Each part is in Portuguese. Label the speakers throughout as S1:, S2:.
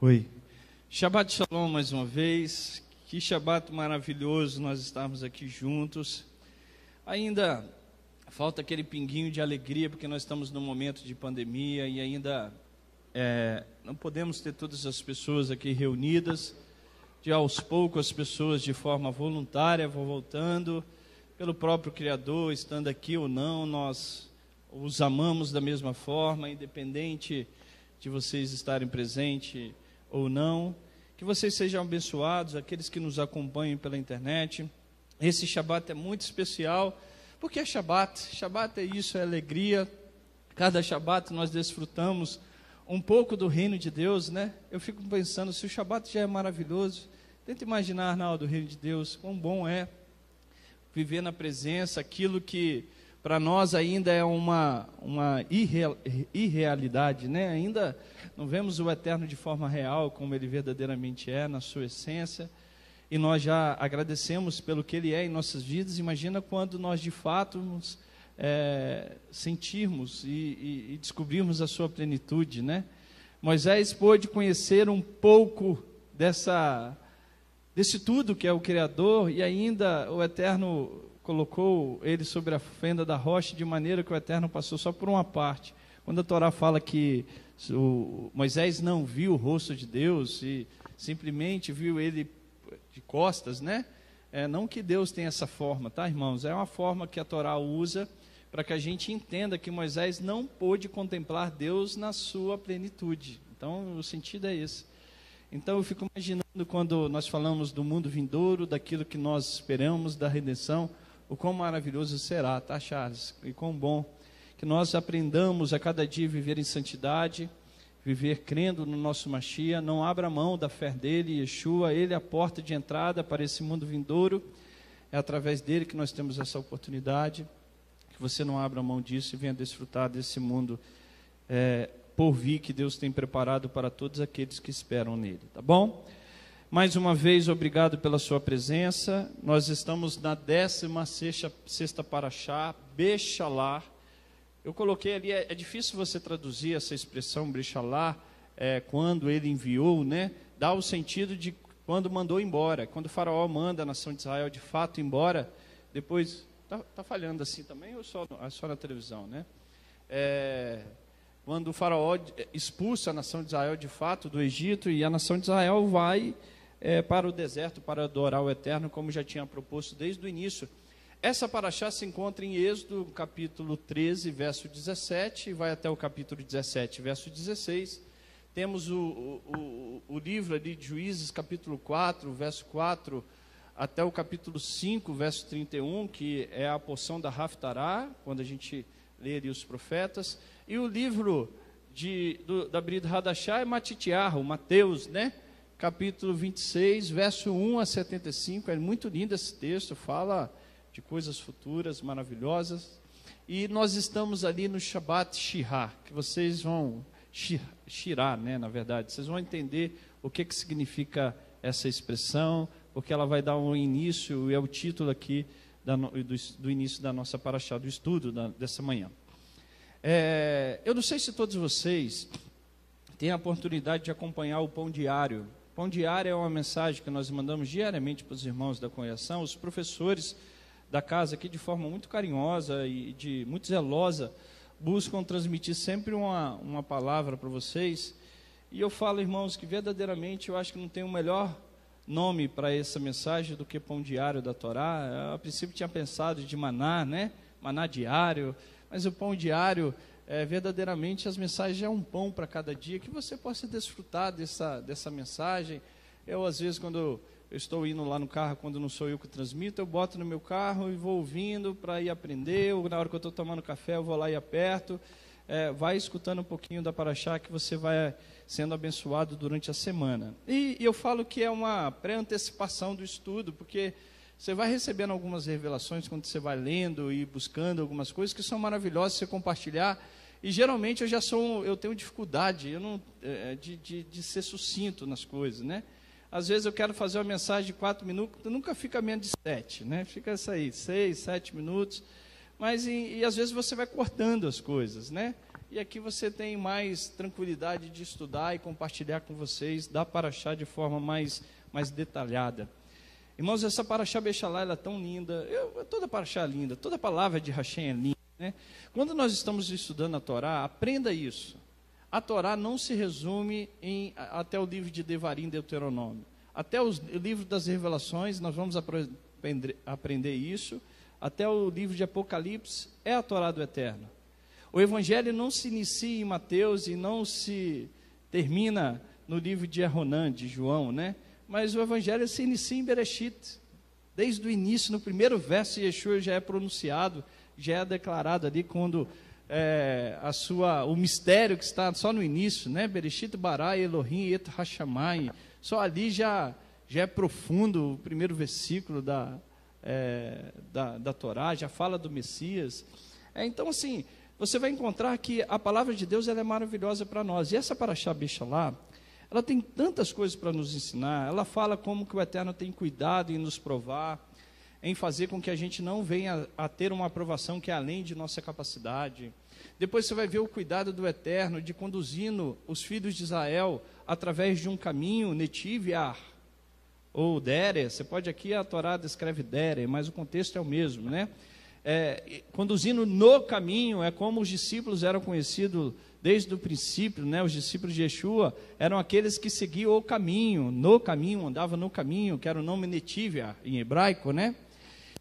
S1: Oi. Shabbat Shalom mais uma vez. Que Shabbat maravilhoso nós estarmos aqui juntos. Ainda falta aquele pinguinho de alegria, porque nós estamos num momento de pandemia e ainda é, não podemos ter todas as pessoas aqui reunidas. De aos poucos as pessoas de forma voluntária vão voltando, pelo próprio Criador, estando aqui ou não, nós os amamos da mesma forma, independente de vocês estarem presentes ou não. Que vocês sejam abençoados, aqueles que nos acompanham pela internet. Esse Shabat é muito especial, porque é Shabat. Shabat é isso, é alegria. Cada Shabat nós desfrutamos um pouco do reino de Deus, né? Eu fico pensando, se o Shabat já é maravilhoso, tenta imaginar, Arnaldo, o reino de Deus, quão bom é viver na presença aquilo que para nós ainda é uma, uma irreal, irrealidade, né? ainda não vemos o eterno de forma real, como ele verdadeiramente é, na sua essência, e nós já agradecemos pelo que ele é em nossas vidas. Imagina quando nós de fato nos é, sentirmos e, e, e descobrirmos a sua plenitude. Né? Moisés pôde conhecer um pouco dessa desse tudo que é o Criador e ainda o eterno colocou ele sobre a fenda da rocha, de maneira que o Eterno passou só por uma parte. Quando a Torá fala que Moisés não viu o rosto de Deus e simplesmente viu ele de costas, né? É, não que Deus tenha essa forma, tá, irmãos? É uma forma que a Torá usa para que a gente entenda que Moisés não pôde contemplar Deus na sua plenitude. Então, o sentido é esse. Então, eu fico imaginando quando nós falamos do mundo vindouro, daquilo que nós esperamos, da redenção. O quão maravilhoso será, tá, Charles? E quão bom que nós aprendamos a cada dia viver em santidade, viver crendo no nosso Machia, não abra mão da fé dele, Yeshua, ele é a porta de entrada para esse mundo vindouro. É através dele que nós temos essa oportunidade. Que você não abra mão disso e venha desfrutar desse mundo é, por vir que Deus tem preparado para todos aqueles que esperam nele, tá bom? Mais uma vez, obrigado pela sua presença. Nós estamos na 16 sexta paraxá, Bechalá. Eu coloquei ali, é, é, difícil você traduzir essa expressão Bechalá, é, quando ele enviou, né? Dá o sentido de quando mandou embora. Quando o faraó manda a nação de Israel de fato embora, depois... Está tá falhando assim também ou só, é só na televisão, né? É, quando o faraó expulsa a nação de Israel de fato do Egito e a nação de Israel vai é, para o deserto para adorar o Eterno, como já tinha proposto desde o início. Essa paraxá se encontra em Êxodo, capítulo 13, verso 17, e vai até o capítulo 17, verso 16. Temos o, o, o livro ali de Juízes, capítulo 4, verso 4, até o capítulo 5, verso 31, que é a porção da Raftará, quando a gente lê ali os profetas. E o livro de, do, da Brida Hadashah é Matitiarro, Mateus, né? capítulo 26, verso 1 a 75. É muito lindo esse texto, fala de coisas futuras maravilhosas. E nós estamos ali no Shabat Shirah, que vocês vão Shirah, né, na verdade. Vocês vão entender o que que significa essa expressão, porque ela vai dar um início e é o título aqui da, do, do, início da nossa paraxá, do estudo da, dessa manhã. É, eu não sei se todos vocês têm a oportunidade de acompanhar o Pão Diário Pão diário é uma mensagem que nós mandamos diariamente para os irmãos da congregação, os professores da casa aqui de forma muito carinhosa e de muito zelosa buscam transmitir sempre uma, uma palavra para vocês. E eu falo, irmãos, que verdadeiramente eu acho que não tem o um melhor nome para essa mensagem do que pão diário da Torá. Eu, a princípio tinha pensado de maná, né? Maná diário, mas o pão diário é, verdadeiramente as mensagens é um pão para cada dia, que você possa desfrutar dessa, dessa mensagem. Eu, às vezes, quando eu estou indo lá no carro, quando não sou eu que transmito, eu boto no meu carro e vou ouvindo para ir aprender, ou na hora que eu estou tomando café, eu vou lá e aperto. É, vai escutando um pouquinho da Paraxá que você vai sendo abençoado durante a semana. E, e eu falo que é uma pré-antecipação do estudo, porque você vai recebendo algumas revelações quando você vai lendo e buscando algumas coisas que são maravilhosas você compartilhar e geralmente eu já sou, eu tenho dificuldade eu não, é, é, de, de, de ser sucinto nas coisas, né? Às vezes eu quero fazer uma mensagem de quatro minutos, nunca fica menos de sete, né? Fica isso aí, seis, sete minutos. Mas e, e às vezes você vai cortando as coisas, né? E aqui você tem mais tranquilidade de estudar e compartilhar com vocês, dá para achar de forma mais, mais detalhada. Irmãos, essa paraxá Bechalá, ela é tão linda. Eu, toda paraxá é linda, toda palavra de Hashem é linda. Né? Quando nós estamos estudando a Torá, aprenda isso. A Torá não se resume em até o livro de Devarim, Deuteronômio. Até os, o livro das revelações, nós vamos aprender, aprender isso. Até o livro de Apocalipse é a Torá do Eterno. O Evangelho não se inicia em Mateus e não se termina no livro de Erronan, de João, né? Mas o Evangelho se inicia em Bereshit. Desde o início, no primeiro verso, Yeshua já é pronunciado já é declarado ali quando é, a sua, o mistério que está só no início, né? Bereshit Barai Elohim et Hashamai. Só ali já, já é profundo o primeiro versículo da, é, da, da Torá, já fala do Messias. É, então, assim, você vai encontrar que a palavra de Deus ela é maravilhosa para nós. E essa Parashá lá ela tem tantas coisas para nos ensinar. Ela fala como que o Eterno tem cuidado em nos provar em fazer com que a gente não venha a ter uma aprovação que é além de nossa capacidade. Depois você vai ver o cuidado do Eterno de conduzindo os filhos de Israel através de um caminho, Netiviar, ou Dere, você pode aqui, a Torá descreve Dere, mas o contexto é o mesmo, né? É, conduzindo no caminho, é como os discípulos eram conhecidos desde o princípio, né? Os discípulos de Yeshua eram aqueles que seguiam o caminho, no caminho, andavam no caminho, que era o nome Netivia, em hebraico, né?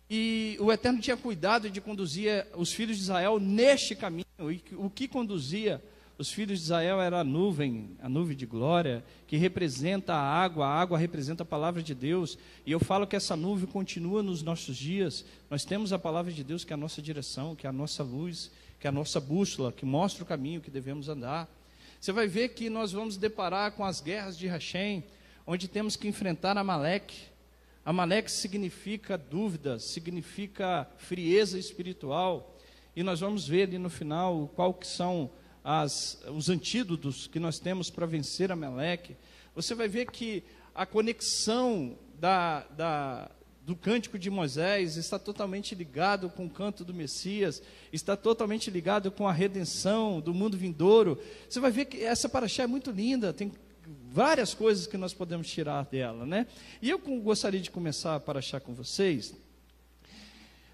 S1: E o Eterno tinha cuidado de conduzir eh, os filhos de Israel neste caminho. E o que conduzia os filhos de Israel era a nuvem, a nuvem de glória, que representa a água, a água representa a palavra de Deus. E eu falo que essa nuvem continua nos nossos dias. Nós temos a palavra de Deus que é a nossa direção, que é a nossa luz, que é a nossa bússola, que mostra o caminho que devemos andar. Você vai ver que nós vamos deparar com as guerras de Hashem, onde temos que enfrentar Amaleque Amaleque significa dúvida, significa frieza espiritual. E nós vamos ver ali no final qual que são as, os antídotos que nós temos para vencer Amaleque. Você vai ver que a conexão da, da, do cântico de Moisés está totalmente ligado com o canto do Messias, está totalmente ligado com a redenção do mundo vindouro. Você vai ver que essa paraxá é muito linda, tem várias coisas que nós podemos tirar dela, né? E eu gostaria de começar para achar com vocês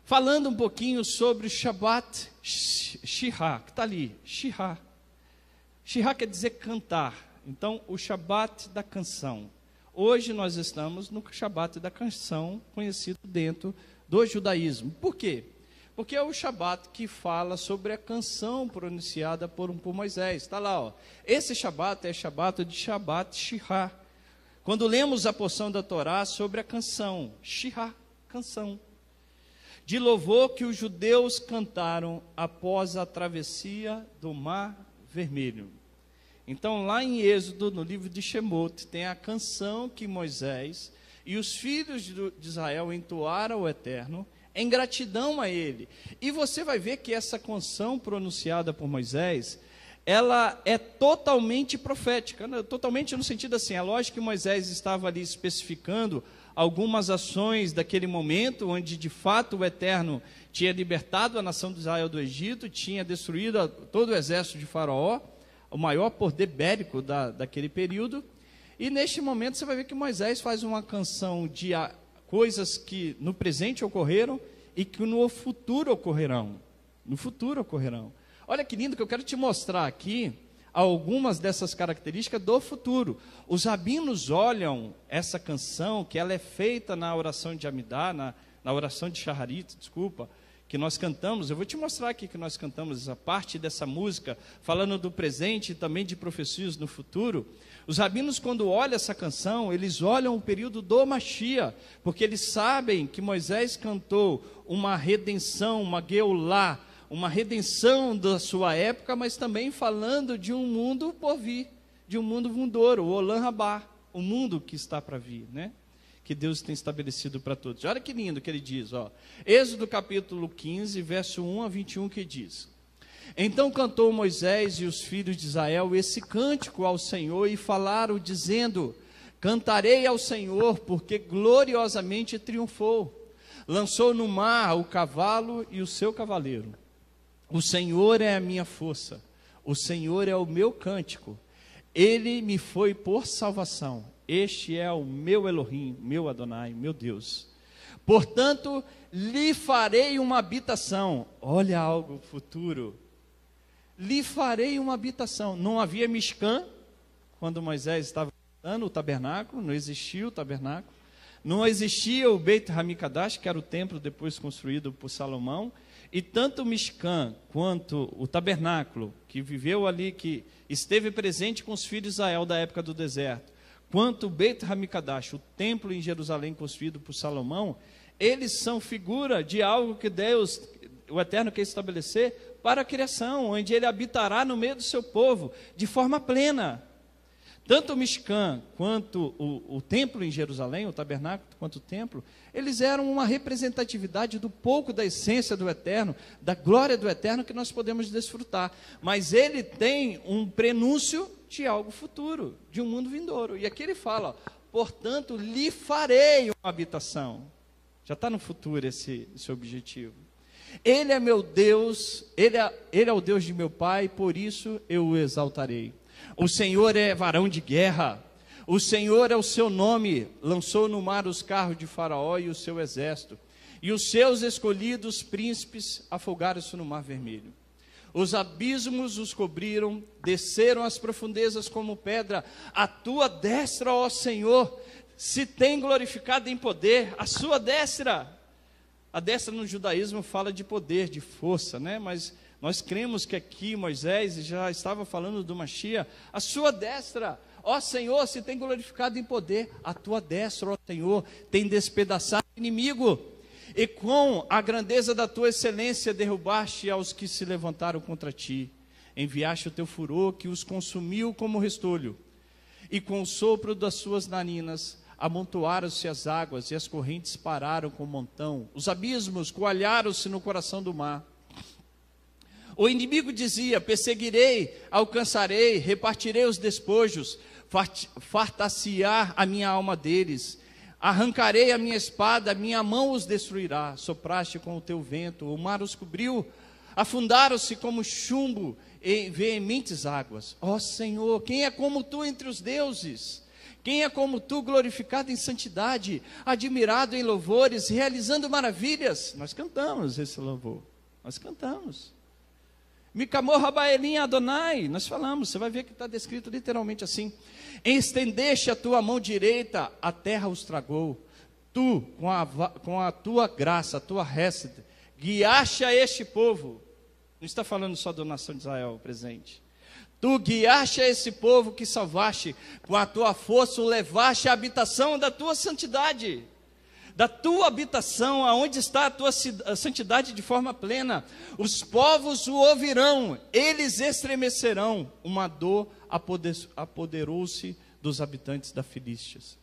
S1: falando um pouquinho sobre o Shabbat Shirah, que está ali, Shirah. Shirah quer dizer cantar, então o Shabbat da canção. Hoje nós estamos no Shabbat da canção, conhecido dentro do judaísmo. Por quê? Porque é o Shabat que fala sobre a canção pronunciada por, por Moisés. Está lá, ó. Esse Shabat é Shabat de Shabat Shihá. Quando lemos a porção da Torá sobre a canção, Shihá, canção. De louvor que os judeus cantaram após a travessia do Mar Vermelho. Então, lá em Êxodo, no livro de Shemot, tem a canção que Moisés e os filhos de Israel entoaram ao Eterno em gratidão a ele. E você vai ver que essa canção pronunciada por Moisés, ela é totalmente profética, né? totalmente no sentido assim, é lógico que Moisés estava ali especificando algumas ações daquele momento, onde de fato o Eterno tinha libertado a nação de Israel do Egito, tinha destruído todo o exército de Faraó, o maior poder bélico da, daquele período. E neste momento você vai ver que Moisés faz uma canção de coisas que no presente ocorreram e que no futuro ocorrerão. No futuro ocorrerão. Olha que lindo que eu quero te mostrar aqui algumas dessas características do futuro. Os rabinos olham essa canção, que ela é feita na oração de Amidá, na, na oração de Shaharit, desculpa, que nós cantamos. Eu vou te mostrar aqui que nós cantamos essa parte dessa música, falando do presente e também de profecias no futuro. Os rabinos, quando olham essa canção, eles olham o período do Machia, porque eles sabem que Moisés cantou uma redenção, uma geulá, uma redenção da sua época, mas também falando de um mundo por vir, de um mundo vindouro, o Olam Rabá, o mundo que está para vir, né? que Deus tem estabelecido para todos. Olha que lindo que ele diz, ó. Êxodo capítulo 15, verso 1 a 21 que diz: Então cantou Moisés e os filhos de Israel esse cântico ao Senhor e falaram dizendo: Cantarei ao Senhor, porque gloriosamente triunfou. Lançou no mar o cavalo e o seu cavaleiro. O Senhor é a minha força. O Senhor é o meu cântico. Ele me foi por salvação. Este é o meu Elohim, meu Adonai, meu Deus. Portanto, lhe farei uma habitação. Olha algo futuro. Lhe farei uma habitação. Não havia Mishkan quando Moisés estava plantando o tabernáculo, não existia o tabernáculo. Não existia o Beit Hamikdash, que era o templo depois construído por Salomão. E tanto Mishkan quanto o tabernáculo, que viveu ali, que esteve presente com os filhos de Israel da época do deserto, quanto Beit Hamikdash, o templo em Jerusalém construído por Salomão, eles são figura de algo que Deus, o Eterno, quer estabelecer para a criação, onde ele habitará no meio do seu povo, de forma plena. Tanto o Mishkan quanto o, o templo em Jerusalém, o tabernáculo, quanto o templo, eles eram uma representatividade do pouco da essência do eterno, da glória do eterno que nós podemos desfrutar. Mas ele tem um prenúncio de algo futuro, de um mundo vindouro. E aqui ele fala: portanto, lhe farei uma habitação. Já está no futuro esse, esse objetivo. Ele é meu Deus, ele é, ele é o Deus de meu Pai, por isso eu o exaltarei. O Senhor é varão de guerra. O Senhor é o seu nome. Lançou no mar os carros de Faraó e o seu exército. E os seus escolhidos príncipes afogaram-se no mar vermelho. Os abismos os cobriram, desceram às profundezas como pedra. A tua destra, ó Senhor, se tem glorificado em poder. A sua destra. A destra no judaísmo fala de poder, de força, né? Mas nós cremos que aqui Moisés já estava falando do Machia, a sua destra, ó Senhor, se tem glorificado em poder, a tua destra, ó Senhor, tem despedaçado o inimigo, e com a grandeza da tua excelência derrubaste aos que se levantaram contra ti. Enviaste o teu furor que os consumiu como restolho, e com o sopro das suas narinas amontoaram-se as águas e as correntes pararam com o montão, os abismos coalharam-se no coração do mar. O inimigo dizia: perseguirei, alcançarei, repartirei os despojos, fartaciar a minha alma deles. Arrancarei a minha espada, minha mão os destruirá. Sopraste com o teu vento, o mar os cobriu, afundaram-se como chumbo em veementes águas. Ó oh, Senhor, quem é como tu entre os deuses? Quem é como tu, glorificado em santidade, admirado em louvores, realizando maravilhas? Nós cantamos esse louvor, nós cantamos. Micamorra Rabaelim Adonai, nós falamos, você vai ver que está descrito literalmente assim. Estendeste a tua mão direita, a terra os tragou. Tu, com a, com a tua graça, a tua récita, guiaste a este povo. Não está falando só da nação de Israel presente. Tu guiaste a esse povo que salvaste, com a tua força o levaste à habitação da tua santidade da tua habitação, aonde está a tua santidade de forma plena. Os povos o ouvirão, eles estremecerão. Uma dor apoderou-se dos habitantes da Filístias.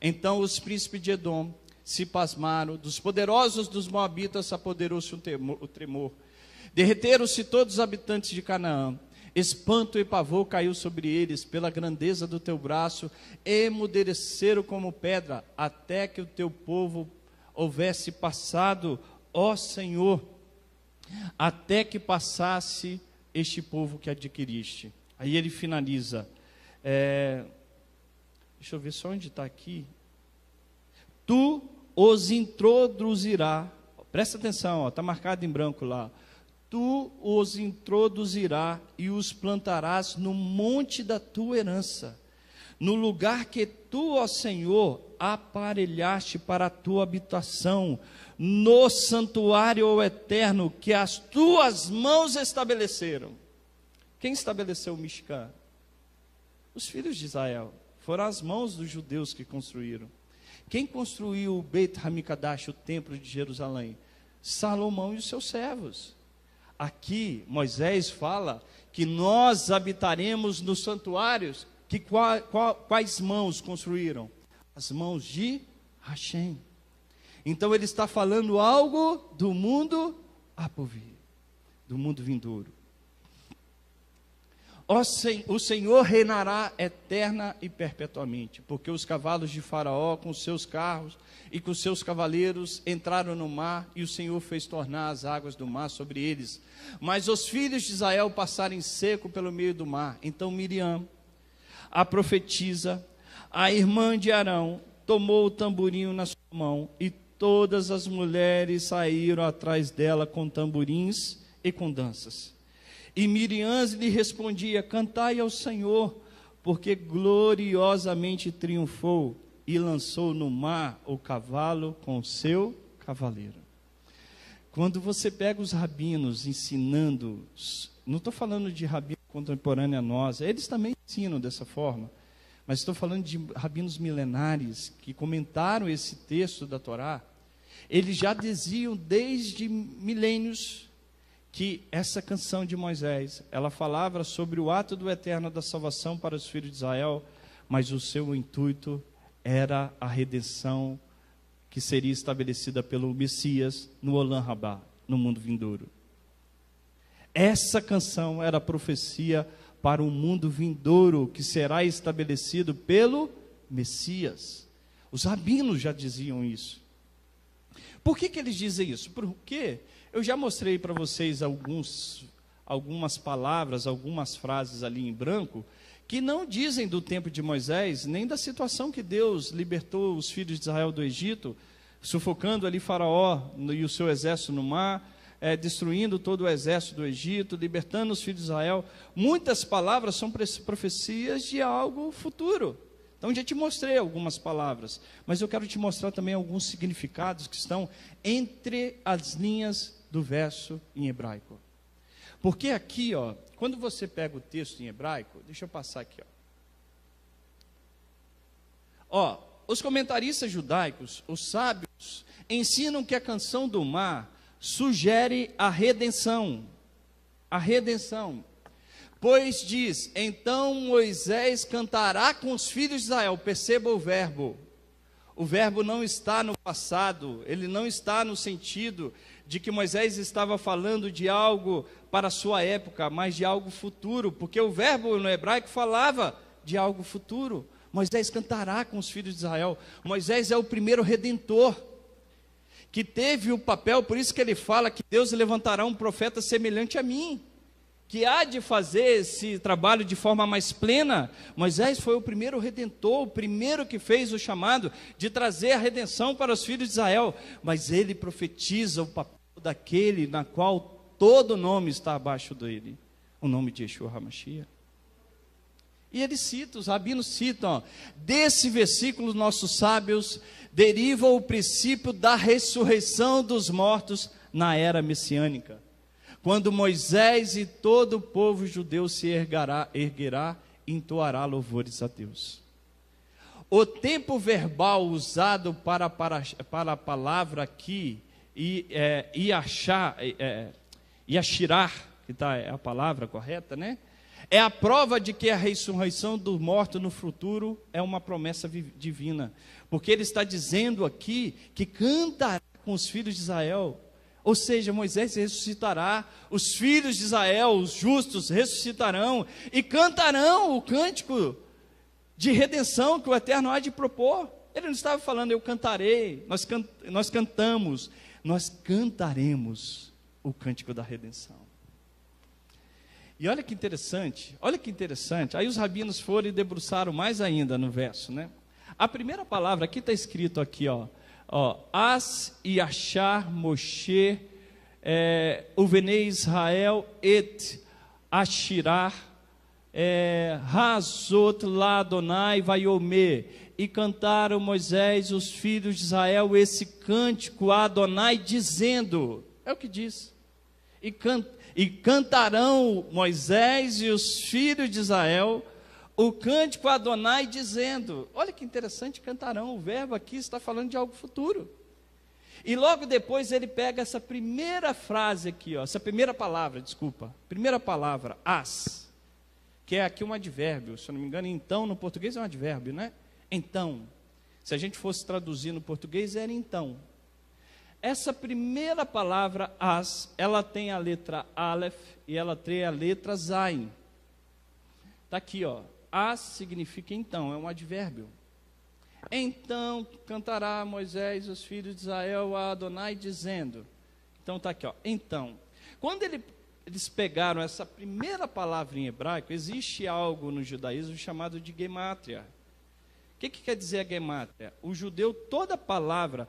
S1: Então os príncipes de Edom se pasmaram, dos poderosos dos Moabitas apoderou-se o um tremor. Derreteram-se todos os habitantes de Canaã, Espanto e pavor caiu sobre eles pela grandeza do teu braço, emudeceram como pedra, até que o teu povo houvesse passado, ó Senhor, até que passasse este povo que adquiriste. Aí ele finaliza. É, deixa eu ver só onde está aqui. Tu os introduzirá. Presta atenção, está marcado em branco lá tu os introduzirás e os plantarás no monte da tua herança, no lugar que tu, ó Senhor, aparelhaste para a tua habitação, no santuário eterno que as tuas mãos estabeleceram. Quem estabeleceu o Mishkan? Os filhos de Israel. Foram as mãos dos judeus que construíram. Quem construiu o Beit Hamikdash, o templo de Jerusalém? Salomão e os seus servos. Aqui Moisés fala que nós habitaremos nos santuários que qua, qua, quais mãos construíram? As mãos de Hashem. Então ele está falando algo do mundo a do mundo vindouro. O Senhor reinará eterna e perpetuamente, porque os cavalos de Faraó, com seus carros e com seus cavaleiros, entraram no mar e o Senhor fez tornar as águas do mar sobre eles. Mas os filhos de Israel passaram seco pelo meio do mar. Então Miriam, a profetisa, a irmã de Arão, tomou o tamborinho na sua mão e todas as mulheres saíram atrás dela com tamborins e com danças. E Miriam lhe respondia: Cantai ao Senhor, porque gloriosamente triunfou e lançou no mar o cavalo com seu cavaleiro. Quando você pega os rabinos ensinando, não estou falando de rabino contemporâneo a nós, eles também ensinam dessa forma, mas estou falando de rabinos milenares que comentaram esse texto da Torá, eles já diziam desde milênios que essa canção de Moisés, ela falava sobre o ato do eterno da salvação para os filhos de Israel, mas o seu intuito era a redenção que seria estabelecida pelo Messias no Olam Rabá, no mundo vindouro. Essa canção era a profecia para o mundo vindouro que será estabelecido pelo Messias. Os rabinos já diziam isso. Por que, que eles dizem isso? Porque eu já mostrei para vocês alguns, algumas palavras, algumas frases ali em branco, que não dizem do tempo de Moisés, nem da situação que Deus libertou os filhos de Israel do Egito, sufocando ali Faraó e o seu exército no mar, é, destruindo todo o exército do Egito, libertando os filhos de Israel. Muitas palavras são profecias de algo futuro. Então já te mostrei algumas palavras, mas eu quero te mostrar também alguns significados que estão entre as linhas do verso em hebraico. Porque aqui, ó, quando você pega o texto em hebraico, deixa eu passar aqui, ó. Ó, os comentaristas judaicos, os sábios, ensinam que a canção do mar sugere a redenção. A redenção. Pois diz: Então Moisés cantará com os filhos de Israel. Perceba o verbo. O verbo não está no passado, ele não está no sentido de que Moisés estava falando de algo para a sua época, mas de algo futuro, porque o verbo no hebraico falava de algo futuro. Moisés cantará com os filhos de Israel. Moisés é o primeiro redentor que teve o papel, por isso que ele fala que Deus levantará um profeta semelhante a mim que há de fazer esse trabalho de forma mais plena. Moisés foi o primeiro redentor, o primeiro que fez o chamado de trazer a redenção para os filhos de Israel. Mas ele profetiza o papel daquele na qual todo nome está abaixo dele o nome de Yeshua HaMashiach. E ele cita, os rabinos citam, ó, desse versículo nossos sábios derivam o princípio da ressurreição dos mortos na era messiânica. Quando Moisés e todo o povo judeu se ergará, erguerá, entoará louvores a Deus. O tempo verbal usado para, para, para a palavra aqui, e, é, e achar, é, e achirar, que tá é a palavra correta, né? É a prova de que a ressurreição do morto no futuro é uma promessa divina. Porque ele está dizendo aqui que cantará com os filhos de Israel ou seja, Moisés ressuscitará, os filhos de Israel, os justos, ressuscitarão e cantarão o cântico de redenção que o Eterno há de propor. Ele não estava falando, eu cantarei, nós, can, nós cantamos, nós cantaremos o cântico da redenção. E olha que interessante, olha que interessante. Aí os rabinos foram e debruçaram mais ainda no verso, né? A primeira palavra aqui está escrito aqui, ó, Ó, as e achar Moshe, é, uvene Israel et achirar, é, razot ladonai vaiomê. E cantaram Moisés, os filhos de Israel, esse cântico a Adonai, dizendo: é o que diz. E, can, e cantarão Moisés e os filhos de Israel o cântico Adonai dizendo: Olha que interessante, cantarão. O verbo aqui está falando de algo futuro. E logo depois ele pega essa primeira frase aqui, ó, essa primeira palavra, desculpa, primeira palavra, as, que é aqui um advérbio, se eu não me engano, então no português é um advérbio, né? Então, se a gente fosse traduzir no português, era então. Essa primeira palavra, as, ela tem a letra Aleph e ela tem a letra Zain. Está aqui, ó, as significa então, é um advérbio. Então cantará Moisés os filhos de Israel a Adonai dizendo. Então está aqui, ó. Então, quando ele, eles pegaram essa primeira palavra em hebraico, existe algo no judaísmo chamado de gemátria. O que, que quer dizer a gemátria? O judeu, toda palavra,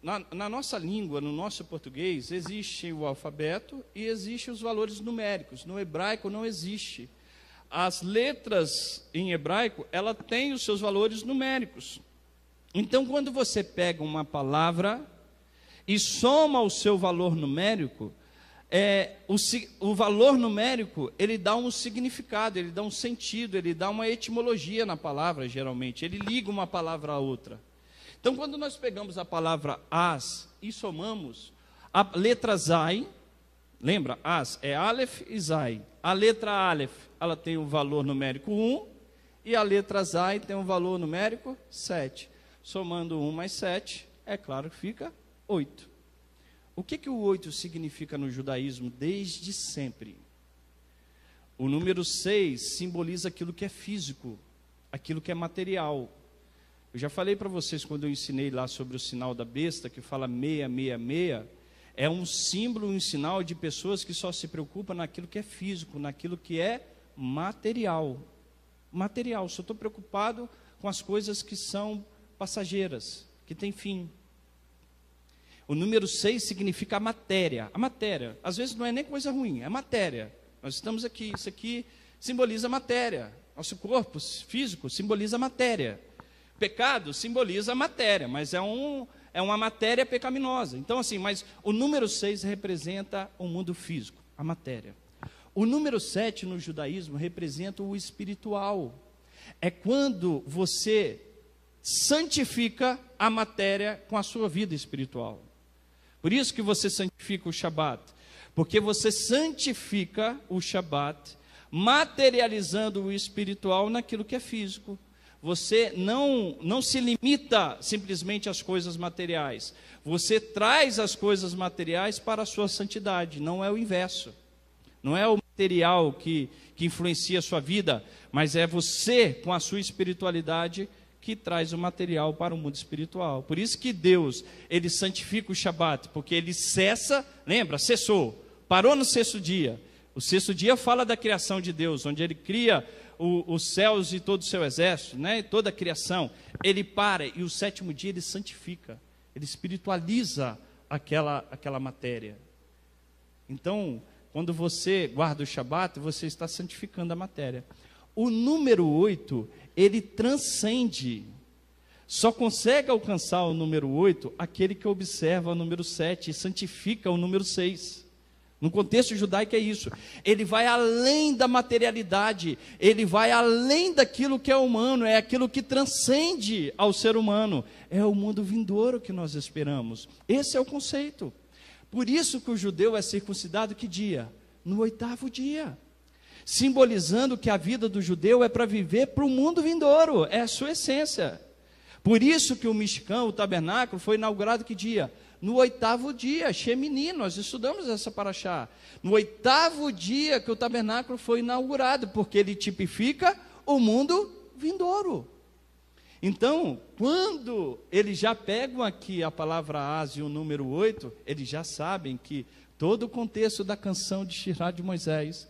S1: na, na, nossa língua, no nosso português, existe o alfabeto e existem os valores numéricos. No hebraico não existe as letras em hebraico, ela tem os seus valores numéricos. Então, quando você pega uma palavra e soma o seu valor numérico, é, o, o, valor numérico ele dá um significado, ele dá um sentido, ele dá uma etimologia na palavra, geralmente. Ele liga uma palavra à outra. Então, quando nós pegamos a palavra as e somamos a letra zai, Lembra? As é Aleph e Zai. A letra Aleph, ela tem o um valor numérico 1 e a letra Zai tem o um valor numérico 7. Somando 1 mais 7, é claro que fica 8. O que, que o 8 significa no judaísmo desde sempre? O número 6 simboliza aquilo que é físico, aquilo que é material. Eu já falei para vocês quando eu ensinei lá sobre o sinal da besta, que fala 666 é um símbolo, um sinal de pessoas que só se preocupam naquilo que é físico, naquilo que é material. Material, só estou preocupado com as coisas que são passageiras, que têm fim. O número 6 significa a matéria. A matéria, às vezes não é nem coisa ruim, é matéria. Nós estamos aqui, isso aqui simboliza a matéria. Nosso corpo físico simboliza a matéria. Pecado simboliza a matéria, mas é um é uma matéria pecaminosa. Então, assim, mas o número 6 representa o mundo físico, a matéria. O número 7 no judaísmo representa o espiritual. É quando você santifica a matéria com a sua vida espiritual. Por isso que você santifica o Shabat, porque você santifica o Shabat materializando o espiritual naquilo que é físico você não, não se limita simplesmente às coisas materiais. Você traz as coisas materiais para a sua santidade, não é o inverso. Não é o material que, que influencia a sua vida, mas é você, com a sua espiritualidade, que traz o material para o mundo espiritual. Por isso que Deus, ele santifica o Shabat, porque ele cessa, lembra, cessou, parou no sexto dia. O sexto dia fala da criação de Deus, onde ele cria o, os céus e todo o seu exército, né, toda a criação, ele para e o sétimo dia ele santifica, ele espiritualiza aquela, aquela matéria. Então, quando você guarda o Shabat, você está santificando a matéria. O número 8, ele transcende. Só consegue alcançar o número 8 aquele que observa o número 7 e santifica o número 6. No contexto judaico é isso. Ele vai além da materialidade, ele vai além daquilo que é humano, é aquilo que transcende ao ser humano. É o mundo vindouro que nós esperamos. Esse é o conceito. Por isso que o judeu é circuncidado que dia? No oitavo dia. Simbolizando que a vida do judeu é para viver para o mundo vindouro, é a sua essência. Por isso que o mexicano, o tabernáculo, foi inaugurado que dia? No oitavo dia, Shemini, nós estudamos essa paraxá. No oitavo dia que o tabernáculo foi inaugurado, porque ele tipifica o mundo vindouro. Então, quando eles já pegam aqui a palavra as e o número 8, eles já sabem que todo o contexto da canção de Shirá de Moisés,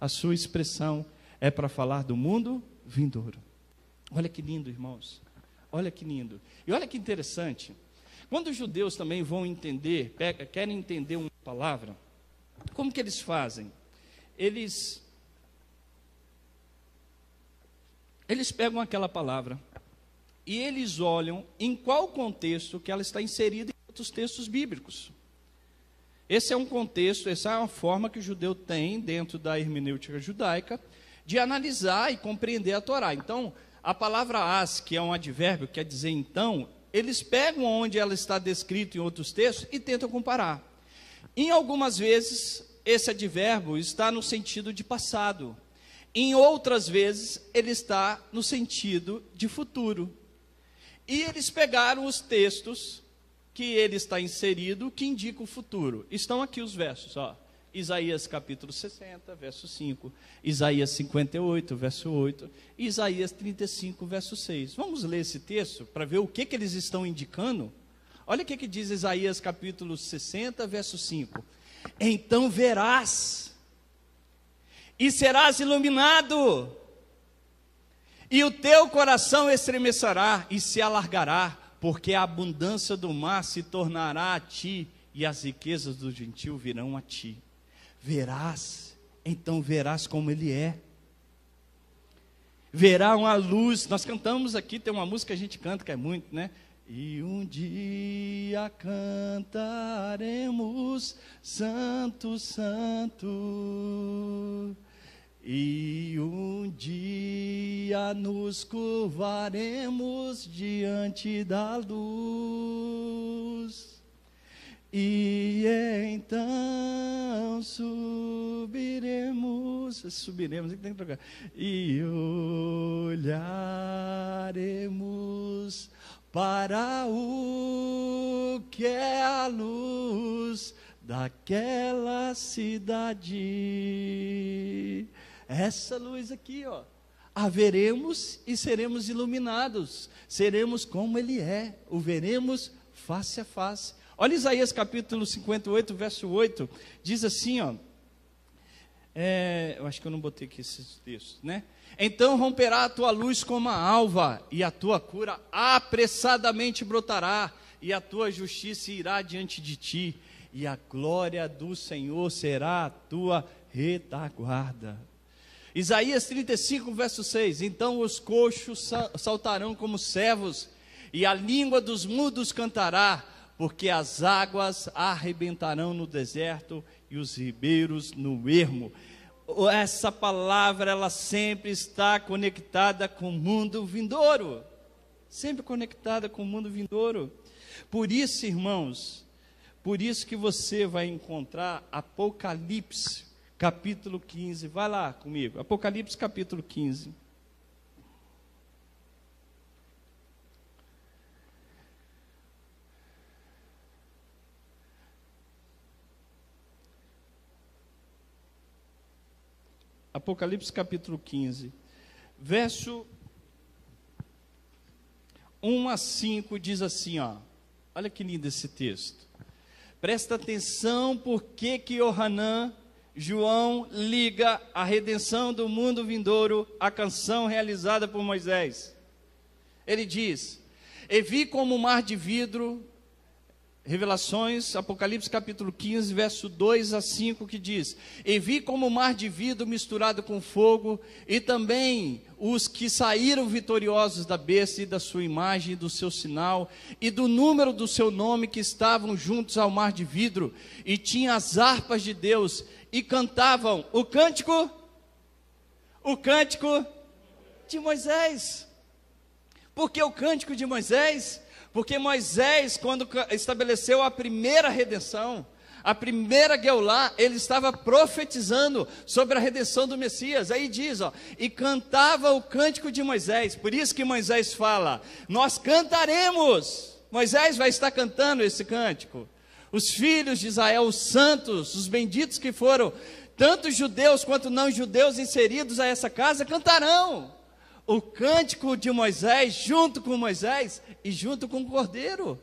S1: a sua expressão é para falar do mundo vindouro. Olha que lindo, irmãos. Olha que lindo. E olha que interessante. Quando os judeus também vão entender, querem entender uma palavra, como que eles fazem? Eles eles pegam aquela palavra e eles olham em qual contexto que ela está inserida em outros textos bíblicos. Esse é um contexto, essa é uma forma que o judeu tem dentro da hermenêutica judaica de analisar e compreender a Torá. Então, a palavra as, que é um advérbio, quer dizer então, eles pegam onde ela está descrita em outros textos e tentam comparar. Em algumas vezes, esse advérbio está no sentido de passado. Em outras vezes, ele está no sentido de futuro. E eles pegaram os textos que ele está inserido, que indica o futuro. Estão aqui os versos, ó. Isaías capítulo 60, verso 5, Isaías 58, verso 8, Isaías 35, verso 6. Vamos ler esse texto para ver o que, que eles estão indicando? Olha o que, que diz Isaías capítulo 60, verso 5. Então verás, e serás iluminado, e o teu coração estremecerá e se alargará, porque a abundância do mar se tornará a ti, e as riquezas do gentil virão a ti verás, então verás como ele é. Verá uma luz, nós cantamos aqui, tem uma música que a gente canta, que é muito, né? E um dia cantaremos Santo, Santo. E um dia nos curvaremos diante da luz. E então subiremos, subiremos, é tem que trocar. E olharemos para o que é a luz daquela cidade. Essa luz aqui, ó. Haveremos e seremos iluminados, seremos como Ele é, o veremos face a face Olha Isaías capítulo 58, verso 8, diz assim, ó. É, eu acho que eu não botei aqui esses textos, né? Então romperá a tua luz como a alva, e a tua cura apressadamente brotará, e a tua justiça irá diante de ti, e a glória do Senhor será a tua retaguarda. Isaías 35, verso 6: Então os coxos saltarão como servos, e a língua dos mudos cantará porque as águas arrebentarão no deserto e os ribeiros no ermo. Essa palavra ela sempre está conectada com o mundo vindouro. Sempre conectada com o mundo vindouro. Por isso, irmãos, por isso que você vai encontrar Apocalipse, capítulo 15. Vai lá comigo. Apocalipse, capítulo 15. Apocalipse capítulo 15, verso 1 a 5 diz assim, ó. Olha que lindo esse texto. Presta atenção porque que Ohanã, João liga a redenção do mundo vindouro à canção realizada por Moisés. Ele diz: E vi como o mar de vidro Revelações, Apocalipse capítulo 15, verso 2 a 5, que diz: E vi como o mar de vidro misturado com fogo, e também os que saíram vitoriosos da besta e da sua imagem, e do seu sinal, e do número do seu nome, que estavam juntos ao mar de vidro, e tinham as harpas de Deus, e cantavam o cântico, o cântico de Moisés. Porque o cântico de Moisés porque Moisés, quando estabeleceu a primeira redenção, a primeira Geulá, ele estava profetizando sobre a redenção do Messias. Aí diz, ó, e cantava o cântico de Moisés. Por isso que Moisés fala: Nós cantaremos. Moisés vai estar cantando esse cântico. Os filhos de Israel, os santos, os benditos que foram, tanto judeus quanto não judeus inseridos a essa casa, cantarão o cântico de Moisés, junto com Moisés e junto com o Cordeiro,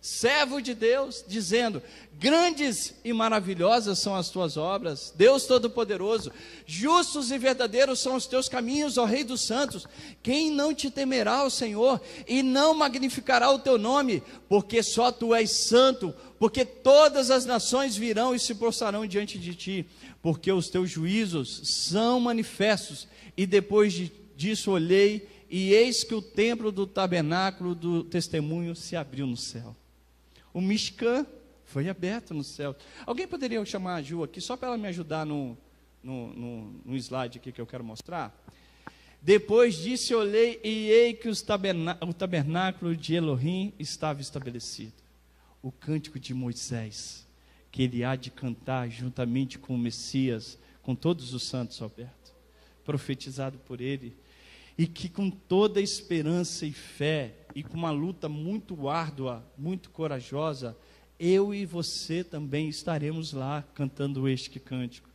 S1: servo de Deus, dizendo: Grandes e maravilhosas são as tuas obras, Deus Todo-Poderoso, justos e verdadeiros são os teus caminhos, ó Rei dos Santos. Quem não te temerá, ó Senhor, e não magnificará o teu nome, porque só tu és santo, porque todas as nações virão e se prostrarão diante de ti, porque os teus juízos são manifestos, e depois de disso olhei, e eis que o templo do tabernáculo do testemunho se abriu no céu. O Mishkan foi aberto no céu. Alguém poderia chamar a Ju aqui, só para ela me ajudar no, no, no, no slide aqui que eu quero mostrar? Depois disse olhei e ei que tabernáculo o tabernáculo de Elohim estava estabelecido. O cântico de Moisés, que ele há de cantar juntamente com o Messias, com todos os santos, Alberto, profetizado por ele e que com toda esperança e fé e com uma luta muito árdua, muito corajosa, eu e você também estaremos lá cantando este cântico.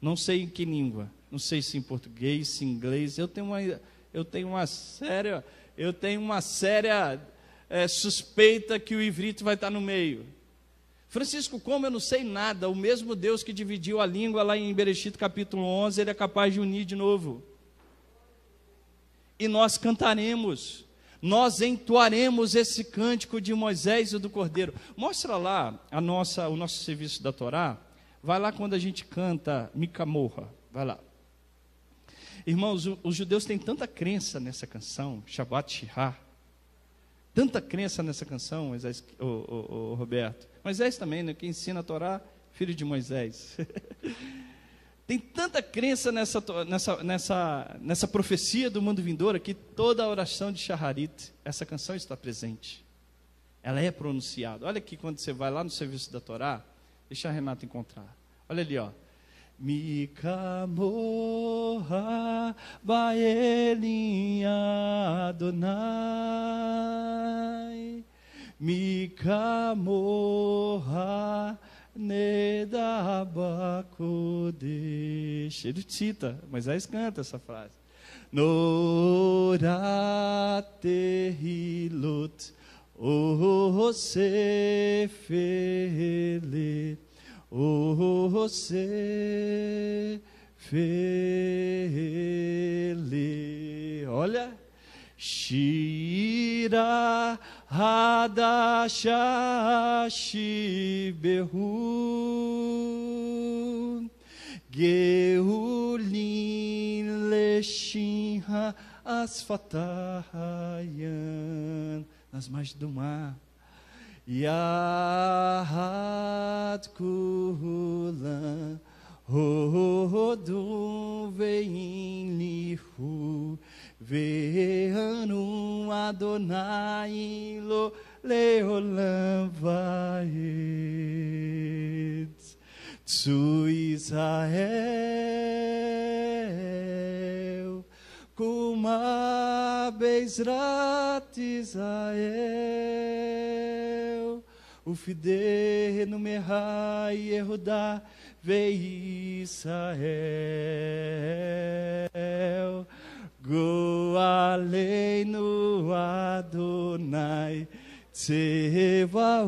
S1: Não sei em que língua, não sei se em português, se em inglês. Eu tenho uma, eu tenho uma séria, eu tenho uma séria é, suspeita que o ivrito vai estar no meio. Francisco, como eu não sei nada, o mesmo Deus que dividiu a língua lá em Berechito capítulo 11, ele é capaz de unir de novo e nós cantaremos, nós entoaremos esse cântico de Moisés e do Cordeiro. Mostra lá a nossa, o nosso serviço da Torá. Vai lá quando a gente canta Micamorra. Vai lá. Irmãos, os judeus têm tanta crença nessa canção, Shabbat Shirah, tanta crença nessa canção, Moisés, o, o, o Roberto. Moisés também, né, que ensina a Torá, filho de Moisés. Tem tanta crença nessa, nessa, nessa, nessa profecia do mundo vindouro que toda a oração de Shaharit, essa canção está presente. Ela é pronunciada. Olha aqui quando você vai lá no serviço da Torá, deixa a Renata encontrar. Olha ali, ó. Mikamoha Baelin Adonai Mikamoha Nedabakodesh. tita, mas Moisés canta essa frase. Noratehilut você Osefelet Olha Shira Hadashashibehu Geulin Leshinha Asfatahayan Nas margens do mar Yahad Kulan Rodum Vein Lihu Ve'anu Adonai lo leolam vaed Tzu Israel Kuma Bezrat Israel Ufidenu Mehai Yehudá vei Israel no Adonai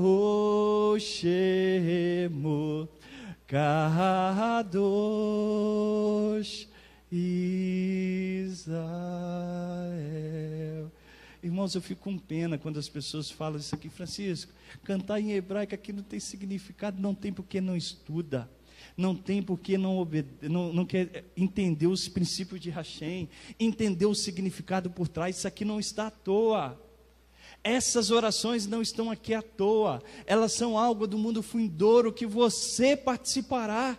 S1: o Shemo Kadosh Israel. Irmãos, eu fico com pena quando as pessoas falam isso aqui, Francisco, cantar em hebraico aqui não tem significado, não tem porque não estuda não tem porque não, obede... não, não quer entender os princípios de Hashem, entender o significado por trás, isso aqui não está à toa. Essas orações não estão aqui à toa, elas são algo do mundo fundouro que você participará.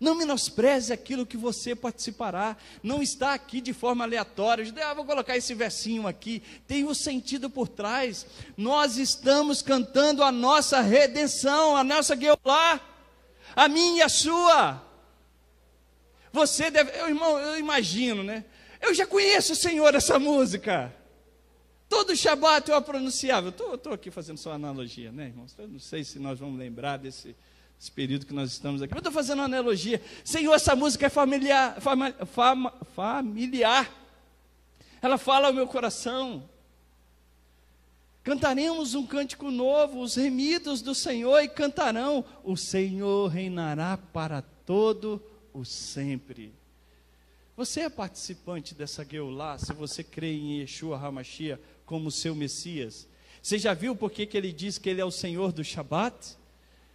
S1: Não menospreze aquilo que você participará. Não está aqui de forma aleatória. Ah, vou colocar esse versinho aqui. Tem um sentido por trás. Nós estamos cantando a nossa redenção, a nossa gueulá a minha e a sua. Você deve, eu, irmão, eu imagino, né? Eu já conheço o Senhor essa música. Todo Shabat eu a pronunciava. Eu estou aqui fazendo só analogia, né, irmãos? Eu não sei se nós vamos lembrar desse, desse período que nós estamos aqui. Mas estou fazendo uma analogia. Senhor, essa música é familiar, fama, fama, familiar. Ela fala ao meu coração. Cantaremos um cântico novo, os remidos do Senhor, e cantarão: O Senhor reinará para todo o sempre. Você é participante dessa Geulah, se você crê em Yeshua Hamashia como seu Messias. Você já viu por que, que ele diz que ele é o Senhor do Shabat?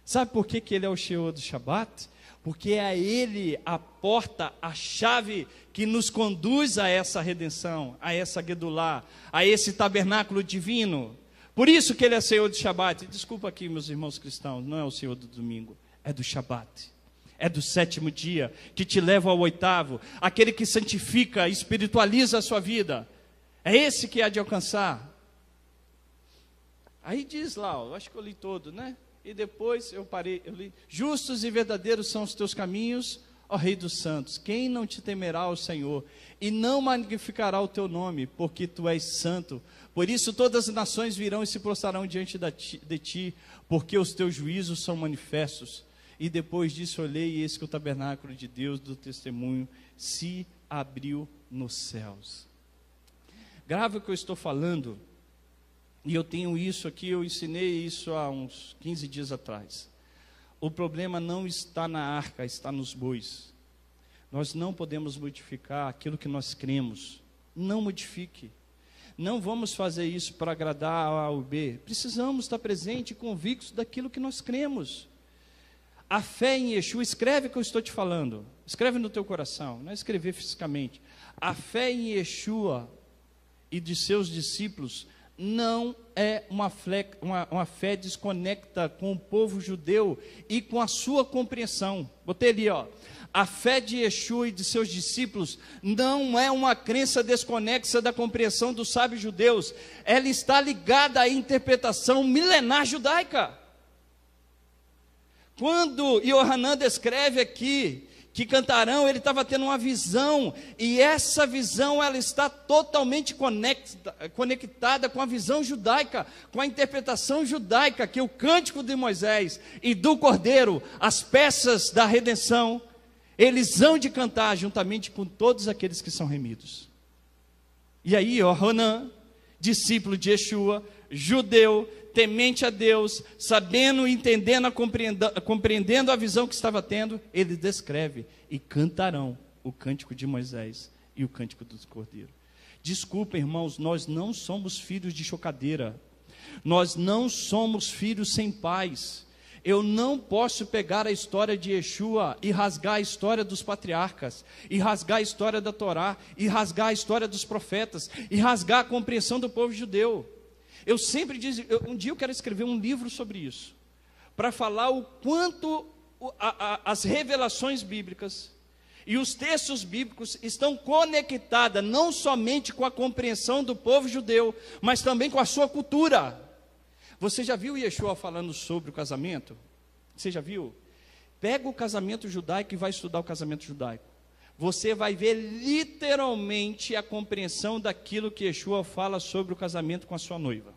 S1: Sabe por que, que ele é o Senhor do Shabat? Porque é a ele a porta, a chave que nos conduz a essa redenção, a essa Gedulá, a esse tabernáculo divino. Por isso que ele é Senhor do Shabat. Desculpa aqui, meus irmãos cristãos, não é o Senhor do domingo, é do Shabat. É do sétimo dia que te leva ao oitavo, aquele que santifica, espiritualiza a sua vida. É esse que há de alcançar. Aí diz lá, eu acho que eu li todo, né? E depois eu parei, eu li: Justos e verdadeiros são os teus caminhos, ó Rei dos Santos, quem não te temerá o Senhor e não magnificará o teu nome, porque tu és santo. Por isso todas as nações virão e se prostrarão diante de ti, porque os teus juízos são manifestos. E depois disso olhei, e eis que o tabernáculo de Deus do testemunho se abriu nos céus. Grave o que eu estou falando, e eu tenho isso aqui, eu ensinei isso há uns 15 dias atrás. O problema não está na arca, está nos bois. Nós não podemos modificar aquilo que nós cremos. Não modifique. Não vamos fazer isso para agradar a A ou B. Precisamos estar presente e convictos daquilo que nós cremos. A fé em Yeshua, escreve o que eu estou te falando. Escreve no teu coração, não é escrever fisicamente. A fé em Yeshua e de seus discípulos não é uma fé, uma, uma fé, desconecta com o povo judeu e com a sua compreensão. Botei ali, ó. A fé de Yeshua e de seus discípulos não é uma crença desconexa da compreensão dos sábios judeus. Ela está ligada à interpretação milenar judaica. Quando Yohanan descreve aqui que cantarão, ele estava tendo uma visão, e essa visão ela está totalmente conecta, conectada com a visão judaica, com a interpretação judaica, que o cântico de Moisés e do Cordeiro, as peças da redenção, eles hão de cantar juntamente com todos aqueles que são remidos. E aí, ó, Ronan, discípulo de Yeshua, judeu, temente a Deus, sabendo, entendendo, a compreendendo a visão que estava tendo, ele descreve e cantarão o cântico de Moisés e o cântico do Cordeiro. Desculpa, irmãos, nós não somos filhos de chocadeira. Nós não somos filhos sem pais. Eu não posso pegar a história de Yeshua e rasgar a história dos patriarcas, e rasgar a história da Torá, e rasgar a história dos profetas, e rasgar a compreensão do povo judeu. Eu sempre disse, eu, um dia eu quero escrever um livro sobre isso, para falar o quanto a, a, as revelações bíblicas e os textos bíblicos estão conectadas não somente com a compreensão do povo judeu, mas também com a sua cultura. Você já viu Yeshua falando sobre o casamento? Você já viu? Pega o casamento judaico e vai estudar o casamento judaico você vai ver literalmente a compreensão daquilo que Yeshua fala sobre o casamento com a sua noiva.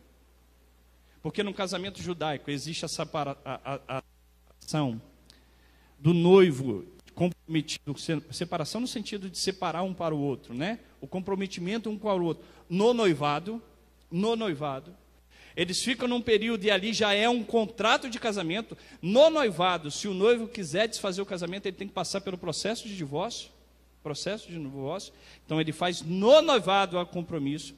S1: Porque no casamento judaico existe a separação do noivo comprometido, separação no sentido de separar um para o outro, né? O comprometimento um com o outro. No noivado, no noivado, eles ficam num período e ali já é um contrato de casamento. No noivado, se o noivo quiser desfazer o casamento, ele tem que passar pelo processo de divórcio processo de divórcio. Então ele faz no noivado o compromisso.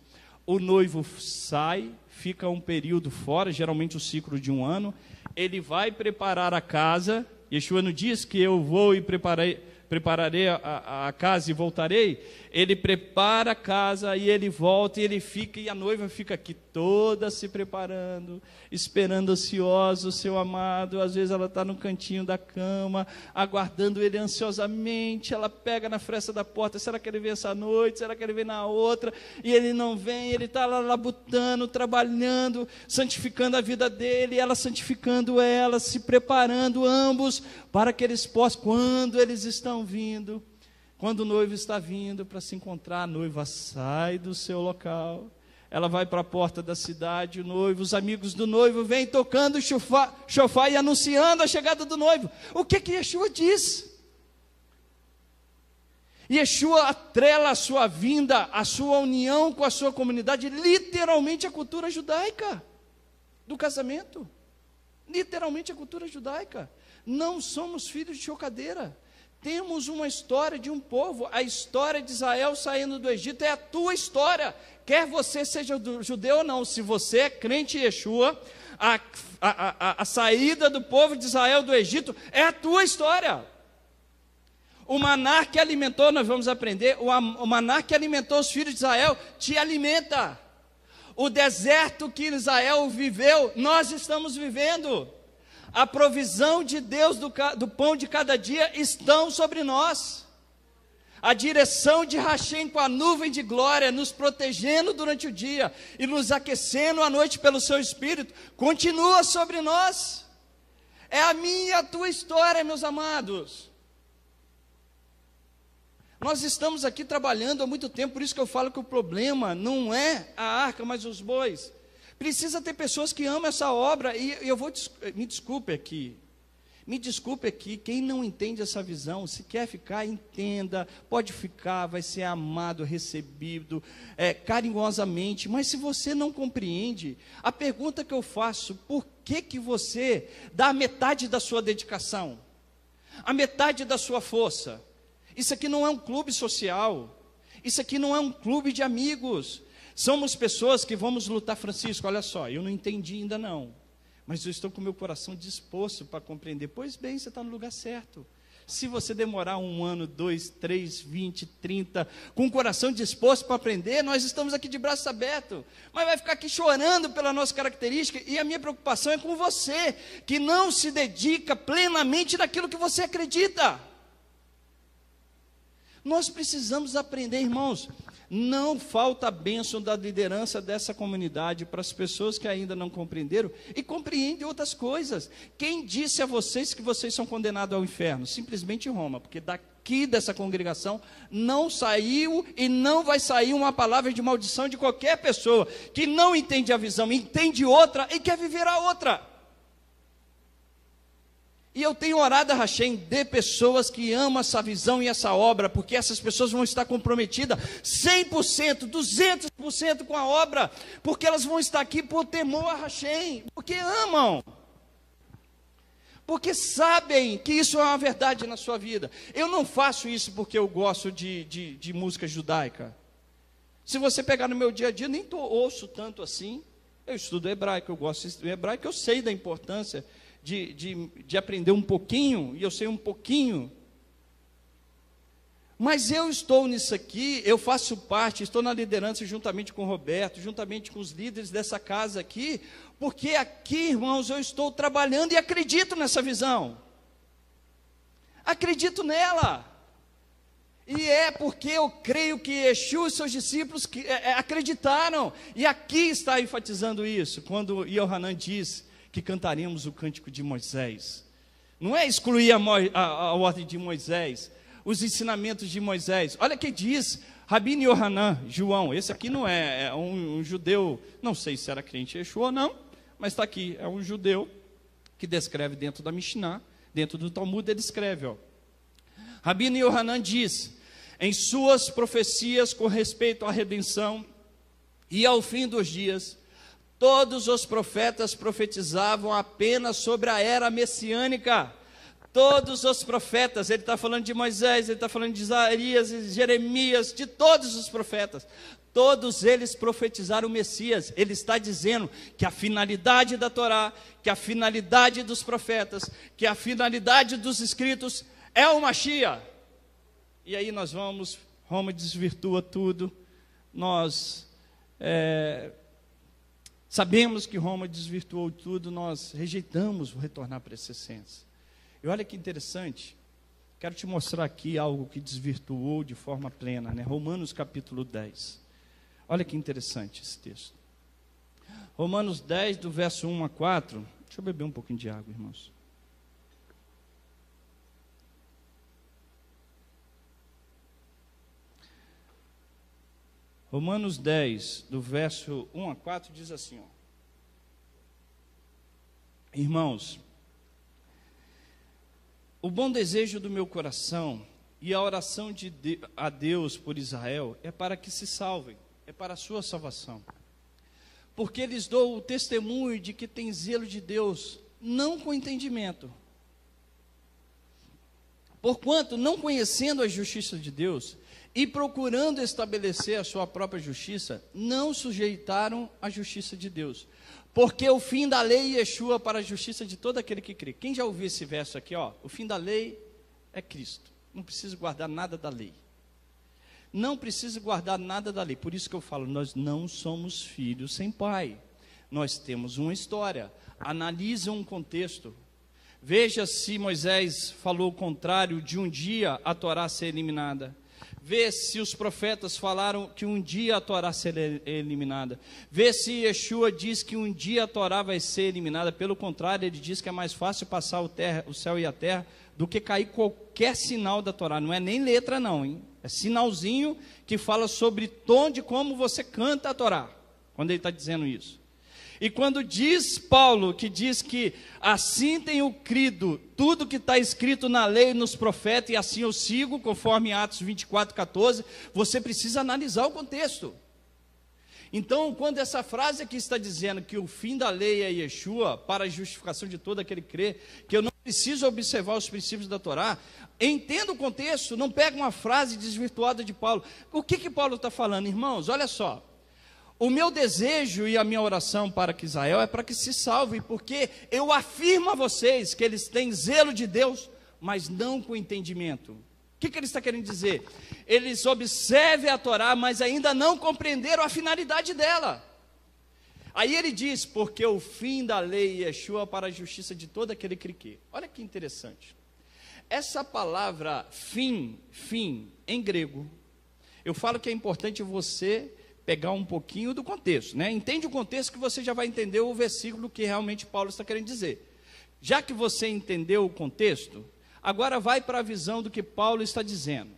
S1: O noivo sai, fica um período fora, geralmente o ciclo de um ano. Ele vai preparar a casa. Yeshua não diz que eu vou e preparei, prepararei a, a casa e voltarei ele prepara a casa e ele volta e ele fica, e a noiva fica aqui toda se preparando, esperando ansiosa o seu amado. Às vezes ela está no cantinho da cama, aguardando ele ansiosamente. Ela pega na fresta da porta: será que ele vem essa noite? Será que ele vem na outra? E ele não vem, ele está lá labutando, trabalhando, santificando a vida dele, ela santificando ela, se preparando ambos para que eles possam, quando eles estão vindo quando o noivo está vindo para se encontrar, a noiva sai do seu local, ela vai para a porta da cidade, o noivo, os amigos do noivo vêm tocando o chofá e anunciando a chegada do noivo. O que que Yeshua diz? Yeshua atrela a sua vinda, a sua união com a sua comunidade, literalmente a cultura judaica do casamento. Literalmente a cultura judaica. Não somos filhos de chocadeira. Temos uma história de um povo, a história de Israel saindo do Egito é a tua história, quer você seja judeu ou não, se você é crente em Yeshua, a, a, a, a saída do povo de Israel do Egito é a tua história. O maná que alimentou, nós vamos aprender, o, o maná que alimentou os filhos de Israel te alimenta. O deserto que Israel viveu, nós estamos vivendo a provisão de Deus do, do pão de cada dia estão sobre nós. A direção de Hashem com a nuvem de glória, nos protegendo durante o dia e nos aquecendo à noite pelo seu espírito, continua sobre nós. É a minha e a tua história, meus amados. Nós estamos aqui trabalhando há muito tempo, por isso que eu falo que o problema não é a arca, mas os bois. Precisa ter pessoas que amam essa obra. E eu vou. Eh, me desculpe aqui. Me desculpe aqui, quem não entende essa visão, se quer ficar, entenda, pode ficar, vai ser amado, recebido é, carinhosamente, mas se você não compreende, a pergunta que eu faço, por que, que você dá metade da sua dedicação, a metade da sua força? Isso aqui não é um clube social, isso aqui não é um clube de amigos, Somos pessoas que vamos lutar, Francisco. Olha só, eu não entendi ainda não, mas eu estou com meu coração disposto para compreender. Pois bem, você está no lugar certo. Se você demorar um ano, dois, três, vinte, trinta, com o coração disposto para aprender, nós estamos aqui de braços abertos. Mas vai ficar aqui chorando pela nossa característica. E a minha preocupação é com você, que não se dedica plenamente naquilo que você acredita. Nós precisamos aprender, irmãos. Não falta a bênção da liderança dessa comunidade para as pessoas que ainda não compreenderam e compreendem outras coisas. Quem disse a vocês que vocês são condenados ao inferno? Simplesmente Roma, porque daqui dessa congregação não saiu e não vai sair uma palavra de maldição de qualquer pessoa que não entende a visão, entende outra e quer viver a outra. E eu tenho orado a Hashem, de pessoas que amam essa visão e essa obra, porque essas pessoas vão estar comprometidas 100%, 200% com a obra, porque elas vão estar aqui por temor a Hashem, porque amam. Porque sabem que isso é uma verdade na sua vida. Eu não faço isso porque eu gosto de, de, de música judaica. Se você pegar no meu dia a dia, nem tô, ouço tanto assim. Eu estudo hebraico, eu gosto de hebraico, eu sei da importância de, de, de aprender um pouquinho, e eu sei um pouquinho. Mas eu estou nisso aqui, eu faço parte, estou na liderança juntamente com o Roberto, juntamente com os líderes dessa casa aqui, porque aqui, irmãos, eu estou trabalhando e acredito nessa visão. Acredito nela. E é porque eu creio que Yeshua e seus discípulos é, é, acreditaram. E aqui está enfatizando isso, quando Yohanan diz que cantaremos o cântico de Moisés. Não é excluir a, a, a ordem de Moisés, os ensinamentos de Moisés. Olha que diz Rabino Yohanan, João. Esse aqui não é, é um, um, judeu, não sei se era crente Yeshua ou não, mas está aqui. É um judeu que descreve dentro da Mishnah, dentro do Talmud, ele escreve. Ó. Rabino Yohanan diz, em suas profecias com respeito à redenção e ao fim dos dias, Todos os profetas profetizavam apenas sobre a era messiânica. Todos os profetas, ele está falando de Moisés, ele está falando de Isaías, de Jeremias, de todos os profetas. Todos eles profetizaram o Messias. Ele está dizendo que a finalidade da Torá, que a finalidade dos profetas, que a finalidade dos escritos é o Machia. E aí nós vamos, Roma desvirtua tudo, nós. É, Sabemos que Roma desvirtuou tudo, nós rejeitamos o retornar para essa essência. E olha que interessante, quero te mostrar aqui algo que desvirtuou de forma plena, né? Romanos capítulo 10. Olha que interessante esse texto. Romanos 10, do verso 1 a 4. Deixa eu beber um pouquinho de água, irmãos. Romanos 10, do verso 1 a 4, diz assim: ó, Irmãos, o bom desejo do meu coração e a oração de de a Deus por Israel é para que se salvem, é para a sua salvação. Porque lhes dou o testemunho de que tem zelo de Deus, não com entendimento. Porquanto, não conhecendo a justiça de Deus, e procurando estabelecer a sua própria justiça, não sujeitaram a justiça de Deus. Porque o fim da lei é Yeshua para a justiça de todo aquele que crê. Quem já ouviu esse verso aqui, ó? O fim da lei é Cristo. Não precisa guardar nada da lei. Não precisa guardar nada da lei. Por isso que eu falo, nós não somos filhos sem pai. Nós temos uma história. Analisa um contexto. Veja se Moisés falou o contrário de um dia a Torá ser eliminada Vê se os profetas falaram que um dia a Torá será eliminada. Vê se Yeshua diz que um dia a Torá vai ser eliminada. Pelo contrário, ele diz que é mais fácil passar o, terra, o céu e a terra do que cair qualquer sinal da Torá. Não é nem letra, não, hein? É sinalzinho que fala sobre tom de como você canta a Torá. Quando ele está dizendo isso. E quando diz Paulo, que diz que assim tenho crido tudo que está escrito na lei e nos profetas, e assim eu sigo, conforme Atos 24, 14, você precisa analisar o contexto. Então, quando essa frase aqui está dizendo que o fim da lei é Yeshua, para a justificação de todo aquele que crê, que eu não preciso observar os princípios da Torá, entenda o contexto, não pega uma frase desvirtuada de Paulo. O que, que Paulo está falando, irmãos? Olha só, o meu desejo e a minha oração para que Israel é para que se salve, porque eu afirmo a vocês que eles têm zelo de Deus, mas não com entendimento. O que, que ele está querendo dizer? Eles observem a Torá, mas ainda não compreenderam a finalidade dela. Aí ele diz: porque o fim da lei é chua para a justiça de todo aquele que Olha que interessante. Essa palavra fim, fim, em grego, eu falo que é importante você pegar um pouquinho do contexto, né? Entende o contexto que você já vai entender o versículo que realmente Paulo está querendo dizer. Já que você entendeu o contexto, agora vai para a visão do que Paulo está dizendo.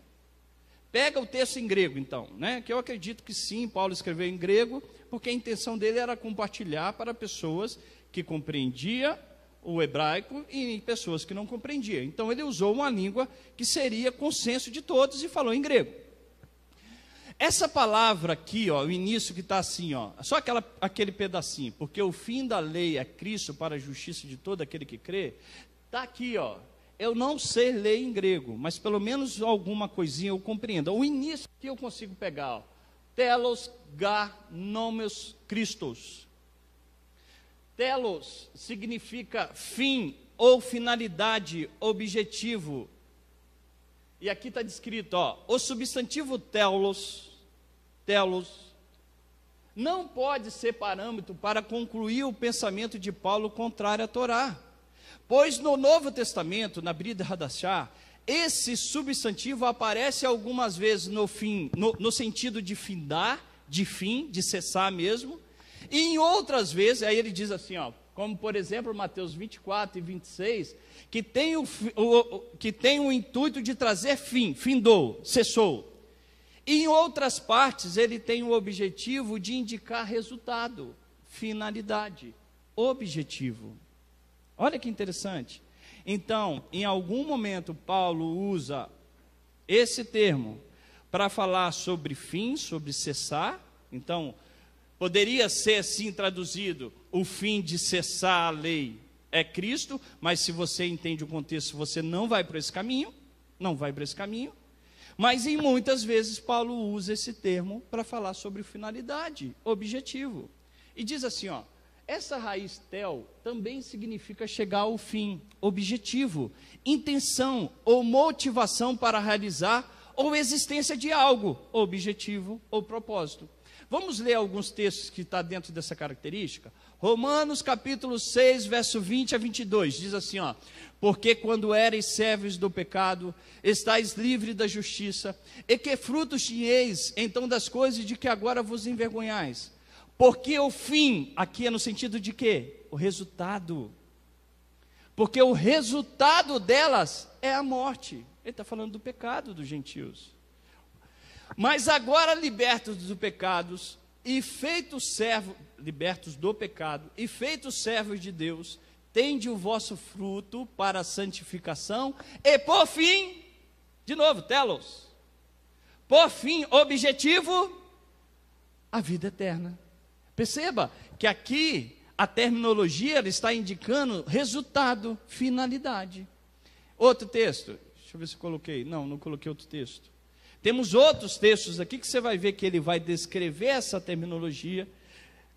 S1: Pega o texto em grego, então, né? Que eu acredito que sim, Paulo escreveu em grego, porque a intenção dele era compartilhar para pessoas que compreendia o hebraico e pessoas que não compreendiam. Então ele usou uma língua que seria consenso de todos e falou em grego. Essa palavra aqui, ó, o início que está assim, ó, só aquela, aquele pedacinho, porque o fim da lei é Cristo para a justiça de todo aquele que crê, está aqui, ó. Eu não sei ler em grego, mas pelo menos alguma coisinha eu compreendo. O início que eu consigo pegar, ó, telos ga nomes Christos. Telos significa fim ou finalidade, objetivo, e aqui está descrito, ó, o substantivo telos, telos, não pode ser parâmetro para concluir o pensamento de Paulo contrário à Torá. Pois no Novo Testamento, na Brida Hadashah, esse substantivo aparece algumas vezes no fim, no, no sentido de findar, de fim, de cessar mesmo, e em outras vezes, aí ele diz assim, ó, como por exemplo Mateus 24 e 26, que tem o, o, que tem o intuito de trazer fim, findou, cessou. E em outras partes, ele tem o objetivo de indicar resultado, finalidade, objetivo. Olha que interessante. Então, em algum momento, Paulo usa esse termo para falar sobre fim, sobre cessar. Então, Poderia ser assim traduzido: o fim de cessar a lei é Cristo, mas se você entende o contexto, você não vai para esse caminho, não vai para esse caminho. Mas em muitas vezes Paulo usa esse termo para falar sobre finalidade, objetivo. E diz assim, ó, essa raiz tel também significa chegar ao fim, objetivo, intenção ou motivação para realizar ou existência de algo, objetivo ou propósito. Vamos ler alguns textos que estão tá dentro dessa característica? Romanos capítulo 6, verso 20 a 22, diz assim, ó: Porque quando erais servos do pecado, estáis livres da justiça, e que frutos tinheis então das coisas de que agora vos envergonhais? Porque o fim, aqui é no sentido de quê? O resultado. Porque o resultado delas é a morte. Ele está falando do pecado dos gentios. Mas agora libertos do pecados e feitos servos, libertos do pecado e feitos servos de Deus, tende o vosso fruto para a santificação e por fim, de novo, telos. Por fim, objetivo a vida eterna. Perceba que aqui a terminologia está indicando resultado, finalidade. Outro texto, deixa eu ver se coloquei. Não, não coloquei outro texto. Temos outros textos aqui que você vai ver que ele vai descrever essa terminologia,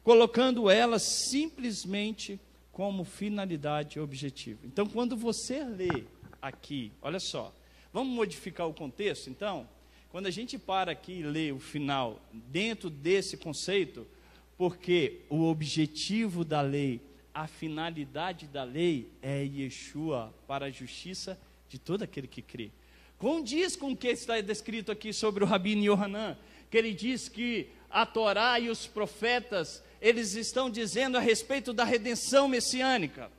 S1: colocando ela simplesmente como finalidade objetivo Então, quando você lê aqui, olha só, vamos modificar o contexto então? Quando a gente para aqui e lê o final dentro desse conceito, porque o objetivo da lei, a finalidade da lei é Yeshua para a justiça de todo aquele que crê condiz com o que está descrito aqui sobre o Rabino Yohanan, que ele diz que a Torá e os profetas, eles estão dizendo a respeito da redenção messiânica.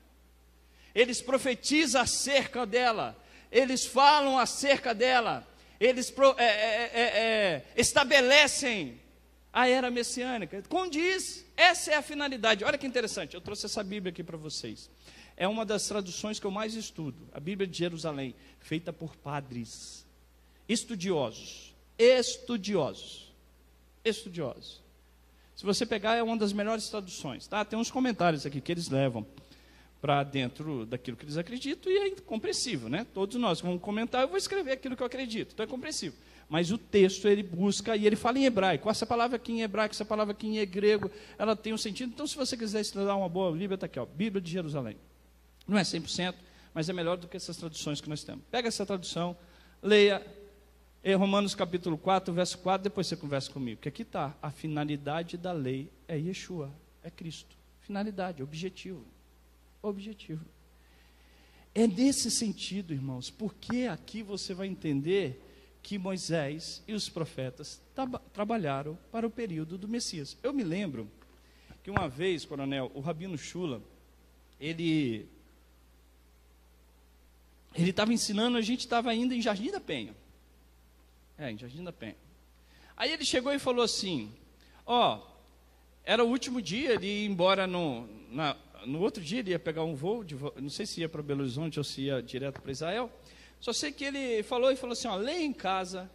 S1: Eles profetizam acerca dela, eles falam acerca dela, eles é é, é, é, é, estabelecem a era messiânica. Condiz, essa é a finalidade. Olha que interessante, eu trouxe essa Bíblia aqui para vocês. É uma das traduções que eu mais estudo, a Bíblia de Jerusalém, feita por padres, estudiosos, estudiosos, estudiosos. Se você pegar, é uma das melhores traduções, tá? Tem uns comentários aqui que eles levam para dentro daquilo que eles acreditam e é compreensível, né? Todos nós vamos comentar, eu vou escrever aquilo que eu acredito, então é compreensível. Mas o texto ele busca e ele fala em hebraico. Essa palavra aqui em hebraico, essa palavra aqui em grego, ela tem um sentido. Então, se você quiser estudar uma boa Bíblia, está aqui, ó, Bíblia de Jerusalém. Não é 100%, mas é melhor do que essas traduções que nós temos. Pega essa tradução, leia Romanos capítulo 4, verso 4, depois você conversa comigo. Que aqui está, a finalidade da lei é Yeshua, é Cristo. Finalidade, objetivo. Objetivo. É nesse sentido, irmãos, porque aqui você vai entender que Moisés e os profetas trabalharam para o período do Messias. Eu me lembro que uma vez, coronel, o Rabino Shula, ele ele estava ensinando, a gente estava ainda em Jardim da Penha. É, em Jardim da Penha. Aí ele chegou e falou assim: Ó, oh, era o último dia, ele ia embora no, na, no outro dia, ele ia pegar um voo, de, não sei se ia para Belo Horizonte ou se ia direto para Israel. Só sei que ele falou e falou assim: ó, lê em casa.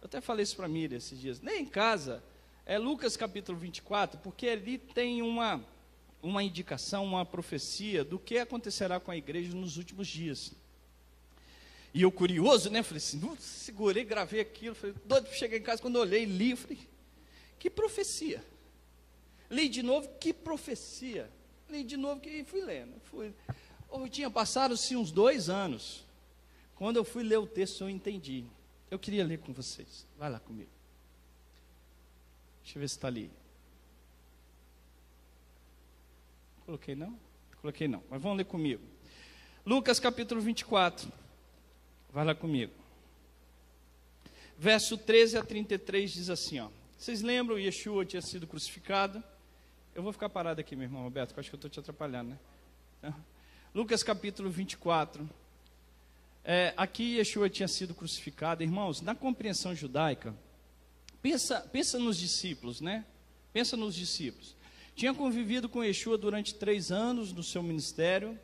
S1: Eu até falei isso para Miriam esses dias. Lê em casa é Lucas capítulo 24, porque ali tem uma, uma indicação, uma profecia do que acontecerá com a igreja nos últimos dias. E eu curioso, né? Falei assim, segurei, gravei aquilo. Falei, doido, cheguei em casa, quando olhei, li, falei, que profecia. Li de novo, que profecia. Li de novo, que fui lendo. Fui. Eu tinha passado-se uns dois anos. Quando eu fui ler o texto, eu entendi. Eu queria ler com vocês. Vai lá comigo. Deixa eu ver se está ali. Coloquei não? Coloquei não. Mas vamos ler comigo. Lucas capítulo 24. Vai lá comigo. Verso 13 a 33 diz assim, ó. Vocês lembram, Yeshua tinha sido crucificado. Eu vou ficar parado aqui, meu irmão Roberto, que eu acho que eu estou te atrapalhando, né? Então, Lucas capítulo 24. É, aqui Yeshua tinha sido crucificado. Irmãos, na compreensão judaica, pensa, pensa nos discípulos, né? Pensa nos discípulos. Tinha convivido com Yeshua durante três anos no seu ministério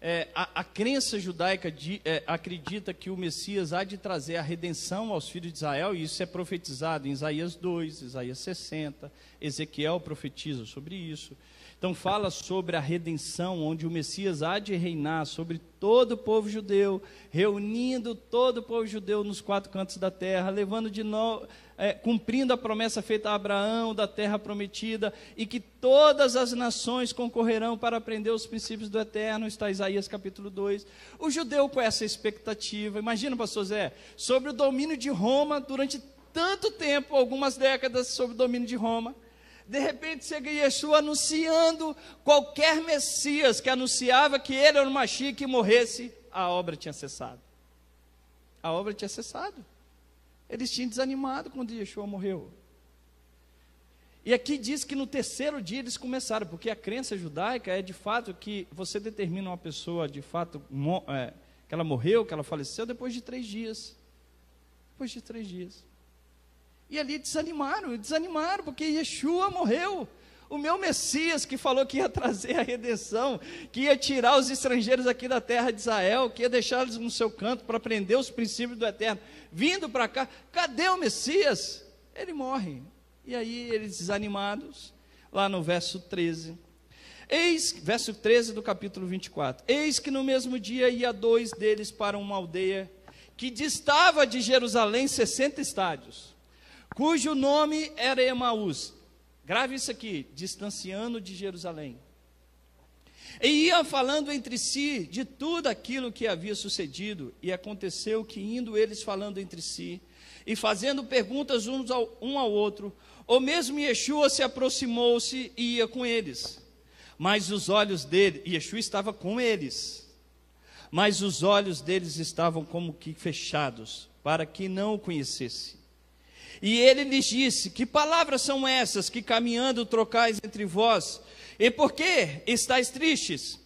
S1: é, a, a, crença judaica de, é, acredita que o Messias há de trazer a redenção aos filhos de Israel, e isso é profetizado em Isaías 2, Isaías 60, Ezequiel profetiza sobre isso. Então fala sobre a redenção, onde o Messias há de reinar sobre todo o povo judeu, reunindo todo o povo judeu nos quatro cantos da terra, levando de novo, é, cumprindo a promessa feita a Abraão da terra prometida, e que todas as nações concorrerão para aprender os princípios do eterno, está Isaías capítulo 2. O judeu com essa expectativa, imagina, pastor Zé, sobre o domínio de Roma durante tanto tempo, algumas décadas, sob o domínio de Roma de repente chega Yeshua anunciando qualquer Messias que anunciava que ele era o Mashiach que morresse, a obra tinha cessado. A obra tinha cessado. Eles tinham desanimado quando Yeshua morreu. E aqui diz que no terceiro dia eles começaram, porque a crença judaica é de fato que você determina uma pessoa de fato é, que ela morreu, que ela faleceu depois de três dias. Depois de três dias. E ali desanimaram, desanimaram, porque Yeshua morreu. O meu Messias que falou que ia trazer a redenção, que ia tirar os estrangeiros aqui da terra de Israel, que ia deixá-los no seu canto para aprender os princípios do eterno, vindo para cá, cadê o Messias? Ele morre. E aí eles desanimados, lá no verso 13. Eis, verso 13 do capítulo 24. Eis que no mesmo dia ia dois deles para uma aldeia que distava de Jerusalém 60 estádios cujo nome era Emaús. Grave isso aqui, distanciando de Jerusalém. E ia falando entre si de tudo aquilo que havia sucedido, e aconteceu que, indo eles falando entre si, e fazendo perguntas uns ao, um ao outro, ou mesmo Yeshua se aproximou-se e ia com eles. Mas os olhos dele, Yeshua estava com eles, mas os olhos deles estavam como que fechados, para que não o conhecesse. E ele lhes disse: Que palavras são essas que caminhando trocais entre vós? E por que estáis tristes?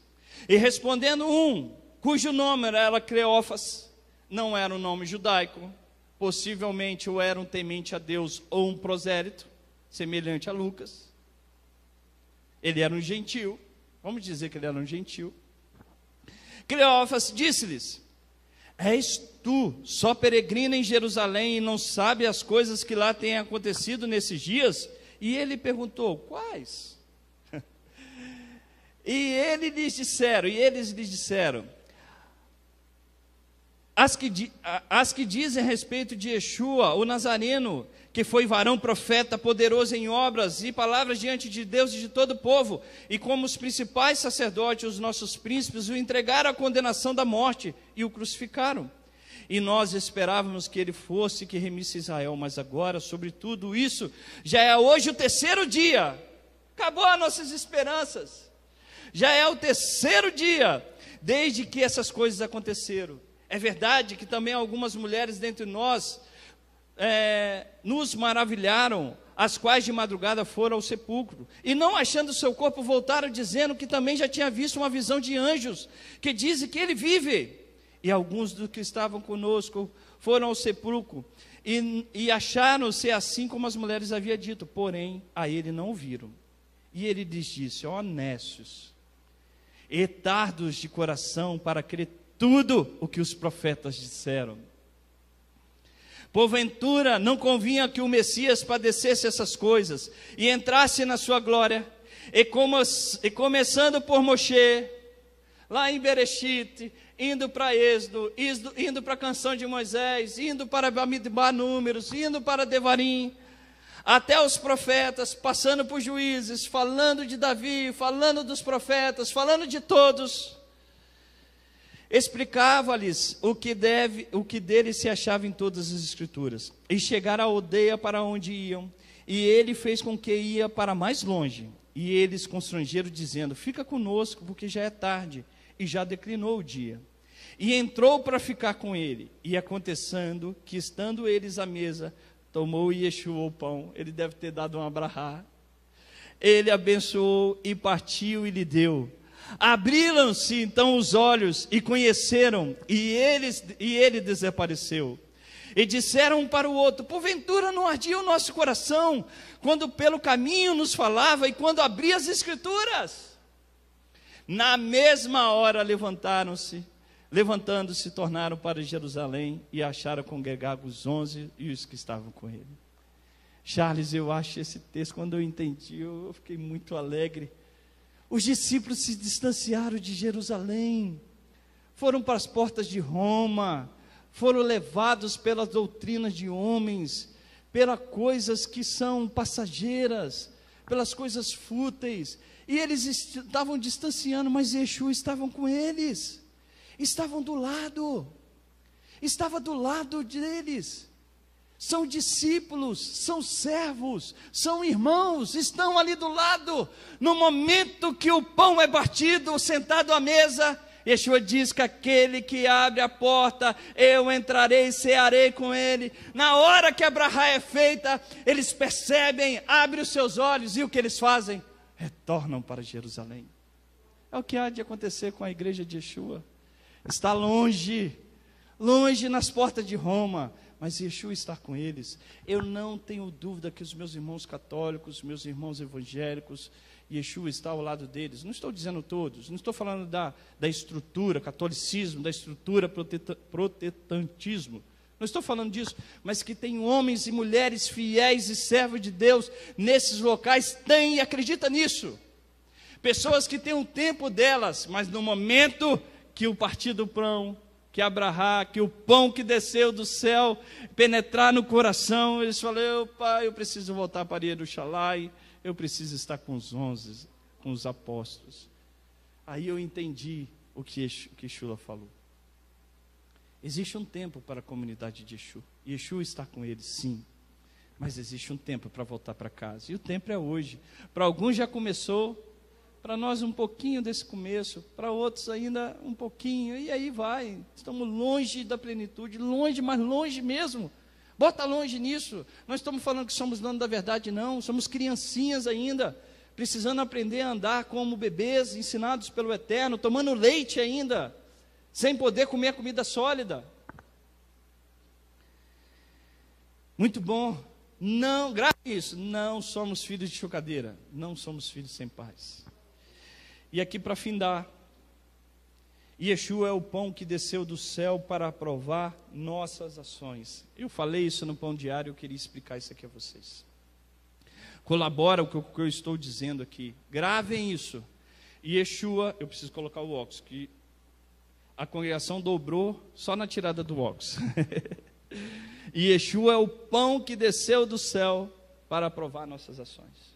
S1: E respondendo um, cujo nome era Cleófas, não era um nome judaico, possivelmente ou era um temente a Deus ou um prosélito, semelhante a Lucas. Ele era um gentil, vamos dizer que ele era um gentil. Cleófas disse-lhes: És tu, só peregrina em Jerusalém e não sabe as coisas que lá têm acontecido nesses dias? E ele perguntou: Quais? e eles lhes disseram, e eles lhes disseram: as que, as que dizem a respeito de Yeshua, o Nazareno, que foi varão profeta, poderoso em obras e palavras diante de Deus e de todo o povo, e como os principais sacerdotes, os nossos príncipes, o entregaram à condenação da morte e o crucificaram. E nós esperávamos que ele fosse que remisse Israel, mas agora, sobre tudo isso, já é hoje o terceiro dia, acabou as nossas esperanças, já é o terceiro dia desde que essas coisas aconteceram. É verdade que também algumas mulheres dentre nós é, nos maravilharam, as quais de madrugada foram ao sepulcro, e não achando seu corpo, voltaram dizendo que também já tinha visto uma visão de anjos, que dizem que ele vive. E alguns dos que estavam conosco foram ao sepulcro e, e acharam-se assim como as mulheres haviam dito, porém a ele não o viram. E ele lhes disse: honestos e etardos de coração para crer tudo o que os profetas disseram. Porventura não convinha que o Messias padecesse essas coisas e entrasse na sua glória. E, como, e começando por Moshe, lá em Berechite, indo para Êxodo, indo para a canção de Moisés, indo para Bamidbar Números, indo para Devarim, até os profetas, passando por juízes, falando de Davi, falando dos profetas, falando de todos. Explicava-lhes o que deve, o que dele se achava em todas as escrituras. E chegaram à aldeia para onde iam, e ele fez com que ia para mais longe. E eles constrangeram dizendo: "Fica conosco, porque já é tarde e já declinou o dia." E entrou para ficar com ele. E acontecendo que estando eles à mesa, tomou Yeshua o pão, ele deve ter dado um abrahá. Ele abençoou e partiu e lhe deu Abriram-se então os olhos e conheceram, e, eles, e ele desapareceu. E disseram um para o outro: Porventura não ardia o nosso coração quando pelo caminho nos falava e quando abria as Escrituras? Na mesma hora levantaram-se, levantando-se, tornaram para Jerusalém e acharam congregar os onze e os que estavam com ele. Charles, eu acho esse texto, quando eu entendi, eu fiquei muito alegre os discípulos se distanciaram de Jerusalém, foram para as portas de Roma, foram levados pelas doutrinas de homens, pelas coisas que são passageiras, pelas coisas fúteis, e eles estavam distanciando, mas Yeshua estavam com eles, estavam do lado, estava do lado deles são discípulos, são servos, são irmãos, estão ali do lado. No momento que o pão é batido, sentado à mesa, Yeshua diz que aquele que abre a porta, eu entrarei e cearei com ele. Na hora que a é feita, eles percebem, abrem os seus olhos e o que eles fazem? Retornam para Jerusalém. É o que há de acontecer com a igreja de Yeshua. Está longe, longe nas portas de Roma, mas Yeshua está com eles. Eu não tenho dúvida que os meus irmãos católicos, meus irmãos evangélicos, Yeshua está ao lado deles. Não estou dizendo todos, não estou falando da, da estrutura, catolicismo, da estrutura protestantismo. Não estou falando disso, mas que tem homens e mulheres fiéis e servos de Deus nesses locais, tem e acredita nisso. Pessoas que têm um tempo delas, mas no momento que o partido prão, que abrahar, que o pão que desceu do céu penetrar no coração. Eles falaram, pai, eu preciso voltar para Jerusalém, eu preciso estar com os onze, com os apóstolos. Aí eu entendi o que, o que Shula falou. Existe um tempo para a comunidade de Yeshua. Yeshua está com eles, sim. Mas existe um tempo para voltar para casa. E o tempo é hoje. Para alguns já começou, para nós um pouquinho desse começo, para outros ainda um pouquinho, e aí vai. Estamos longe da plenitude, longe, mas longe mesmo. Bota longe nisso. Nós estamos falando que somos donos da verdade, não, somos criancinhas ainda, precisando aprender a andar como bebês, ensinados pelo Eterno, tomando leite ainda, sem poder comer comida sólida. Muito bom. Não, graças a isso. Não somos filhos de chocadeira. Não somos filhos sem paz. E aqui para findar, Yeshua é o pão que desceu do céu para aprovar nossas ações. Eu falei isso no pão diário, eu queria explicar isso aqui a vocês. Colabora com o que eu estou dizendo aqui. Gravem isso. Yeshua, eu preciso colocar o óculos, que a congregação dobrou só na tirada do óculos. Yeshua é o pão que desceu do céu para aprovar nossas ações.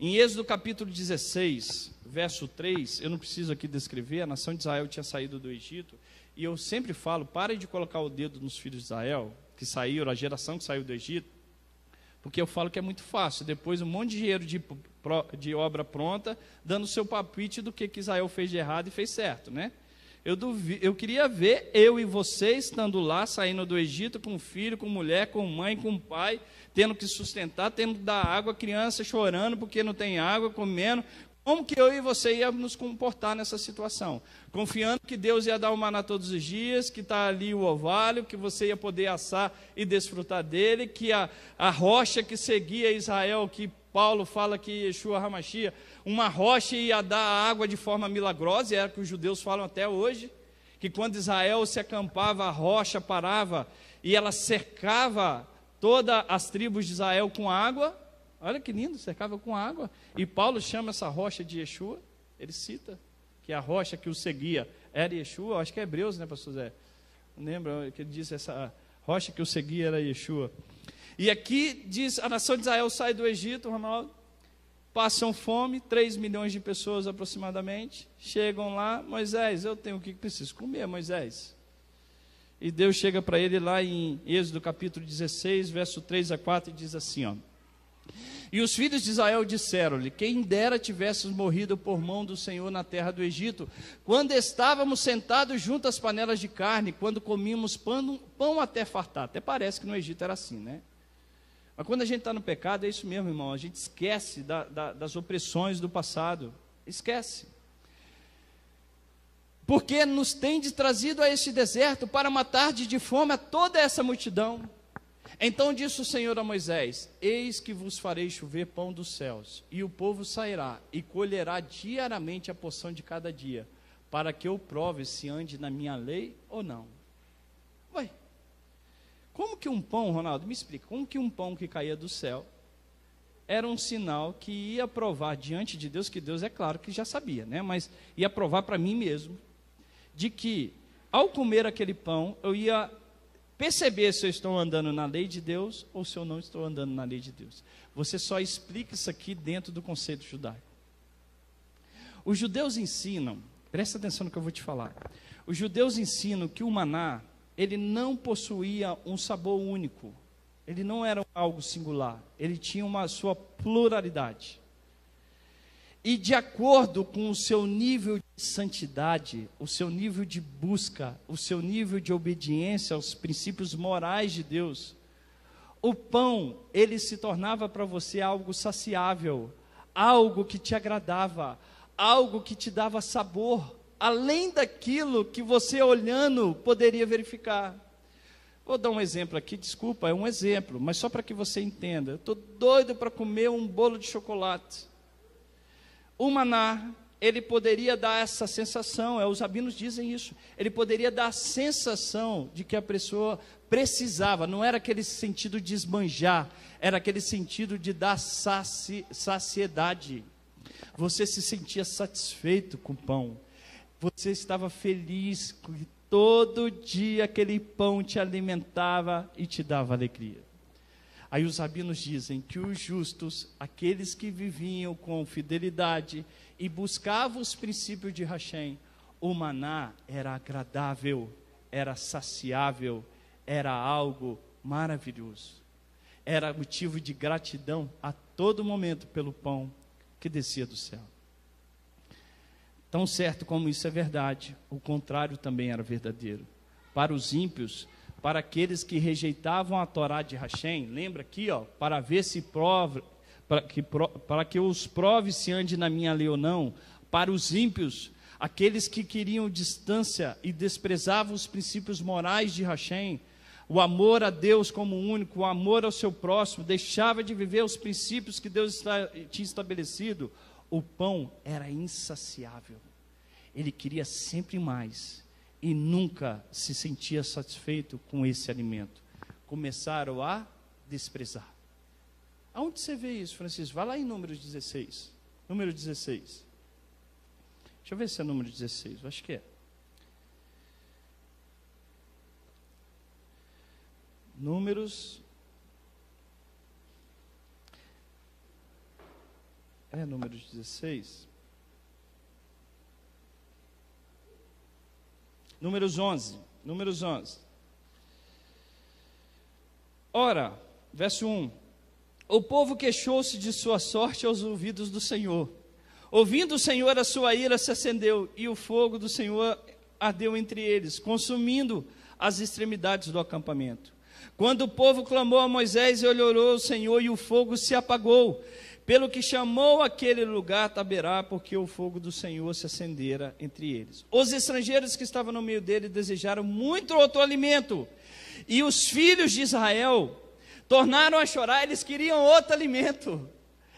S1: Em Êxodo capítulo 16, verso 3, eu não preciso aqui descrever, a nação de Israel tinha saído do Egito, e eu sempre falo, parem de colocar o dedo nos filhos de Israel, que saíram, a geração que saiu do Egito, porque eu falo que é muito fácil, depois um monte de dinheiro de, de obra pronta, dando o seu palpite do que, que Israel fez de errado e fez certo, né? Eu, duvi, eu queria ver eu e você estando lá, saindo do Egito com filho, com mulher, com mãe, com pai, tendo que sustentar, tendo que dar água, criança chorando porque não tem água, comendo. Como que eu e você ia nos comportar nessa situação? Confiando que Deus ia dar o maná todos os dias, que está ali o ovário, que você ia poder assar e desfrutar dele, que a, a rocha que seguia Israel, que Paulo fala que Yeshua Hamashia, uma rocha ia dar água de forma milagrosa, e era o que os judeus falam até hoje, que quando Israel se acampava, a rocha parava e ela cercava todas as tribos de Israel com água. Olha que lindo, cercava com água. E Paulo chama essa rocha de Yeshua, ele cita que a rocha que o seguia era Yeshua, acho que é Hebreus, né, pastor Zé? Lembra que ele diz essa rocha que o seguia era Yeshua. E aqui diz: a nação de Israel sai do Egito, Ronaldo, passam fome, 3 milhões de pessoas aproximadamente, chegam lá, Moisés, eu tenho o que preciso comer, Moisés. E Deus chega para ele lá em Êxodo capítulo 16, verso 3 a 4, e diz assim: ó, E os filhos de Israel disseram-lhe: Quem dera tivesses morrido por mão do Senhor na terra do Egito, quando estávamos sentados junto às panelas de carne, quando comíamos pão, pão até fartar. Até parece que no Egito era assim, né? Mas quando a gente está no pecado, é isso mesmo, irmão. A gente esquece da, da, das opressões do passado. Esquece. Porque nos tendes trazido a este deserto para matar de fome a toda essa multidão. Então disse o Senhor a Moisés: Eis que vos farei chover pão dos céus, e o povo sairá e colherá diariamente a porção de cada dia, para que eu prove se ande na minha lei ou não. Como que um pão, Ronaldo, me explica, como que um pão que caía do céu era um sinal que ia provar diante de Deus, que Deus é claro que já sabia, né? Mas ia provar para mim mesmo de que ao comer aquele pão, eu ia perceber se eu estou andando na lei de Deus ou se eu não estou andando na lei de Deus. Você só explica isso aqui dentro do conceito judaico. Os judeus ensinam, presta atenção no que eu vou te falar. Os judeus ensinam que o maná ele não possuía um sabor único. Ele não era algo singular, ele tinha uma sua pluralidade. E de acordo com o seu nível de santidade, o seu nível de busca, o seu nível de obediência aos princípios morais de Deus, o pão, ele se tornava para você algo saciável, algo que te agradava, algo que te dava sabor além daquilo que você olhando poderia verificar. Vou dar um exemplo aqui, desculpa, é um exemplo, mas só para que você entenda. Eu estou doido para comer um bolo de chocolate. O maná, ele poderia dar essa sensação, é, os rabinos dizem isso, ele poderia dar a sensação de que a pessoa precisava, não era aquele sentido de esbanjar, era aquele sentido de dar saci, saciedade. Você se sentia satisfeito com o pão você estava feliz, que todo dia aquele pão te alimentava e te dava alegria. Aí os rabinos dizem que os justos, aqueles que viviam com fidelidade e buscavam os princípios de Hashem, o maná era agradável, era saciável, era algo maravilhoso. Era motivo de gratidão a todo momento pelo pão que descia do céu. Tão certo como isso é verdade, o contrário também era verdadeiro. Para os ímpios, para aqueles que rejeitavam a Torá de Hashem, lembra aqui, ó, para ver se prova, para que, para que os prove se ande na minha lei ou não, para os ímpios, aqueles que queriam distância e desprezavam os princípios morais de Hashem, o amor a Deus como único, o amor ao seu próximo, deixava de viver os princípios que Deus tinha estabelecido, o pão era insaciável. Ele queria sempre mais e nunca se sentia satisfeito com esse alimento. Começaram a desprezar. Aonde você vê isso, Francisco? Vai lá em Números 16. Número 16. Deixa eu ver se é número 16, acho que é. Números É número 16. Números 11. Números 11. Ora, verso 1. O povo queixou-se de sua sorte aos ouvidos do Senhor. Ouvindo o Senhor, a sua ira se acendeu, e o fogo do Senhor ardeu entre eles, consumindo as extremidades do acampamento. Quando o povo clamou a Moisés, ele orou ao Senhor, e o fogo se apagou, pelo que chamou aquele lugar Taberá, porque o fogo do Senhor se acendera entre eles. Os estrangeiros que estavam no meio dele desejaram muito outro alimento. E os filhos de Israel tornaram a chorar, eles queriam outro alimento.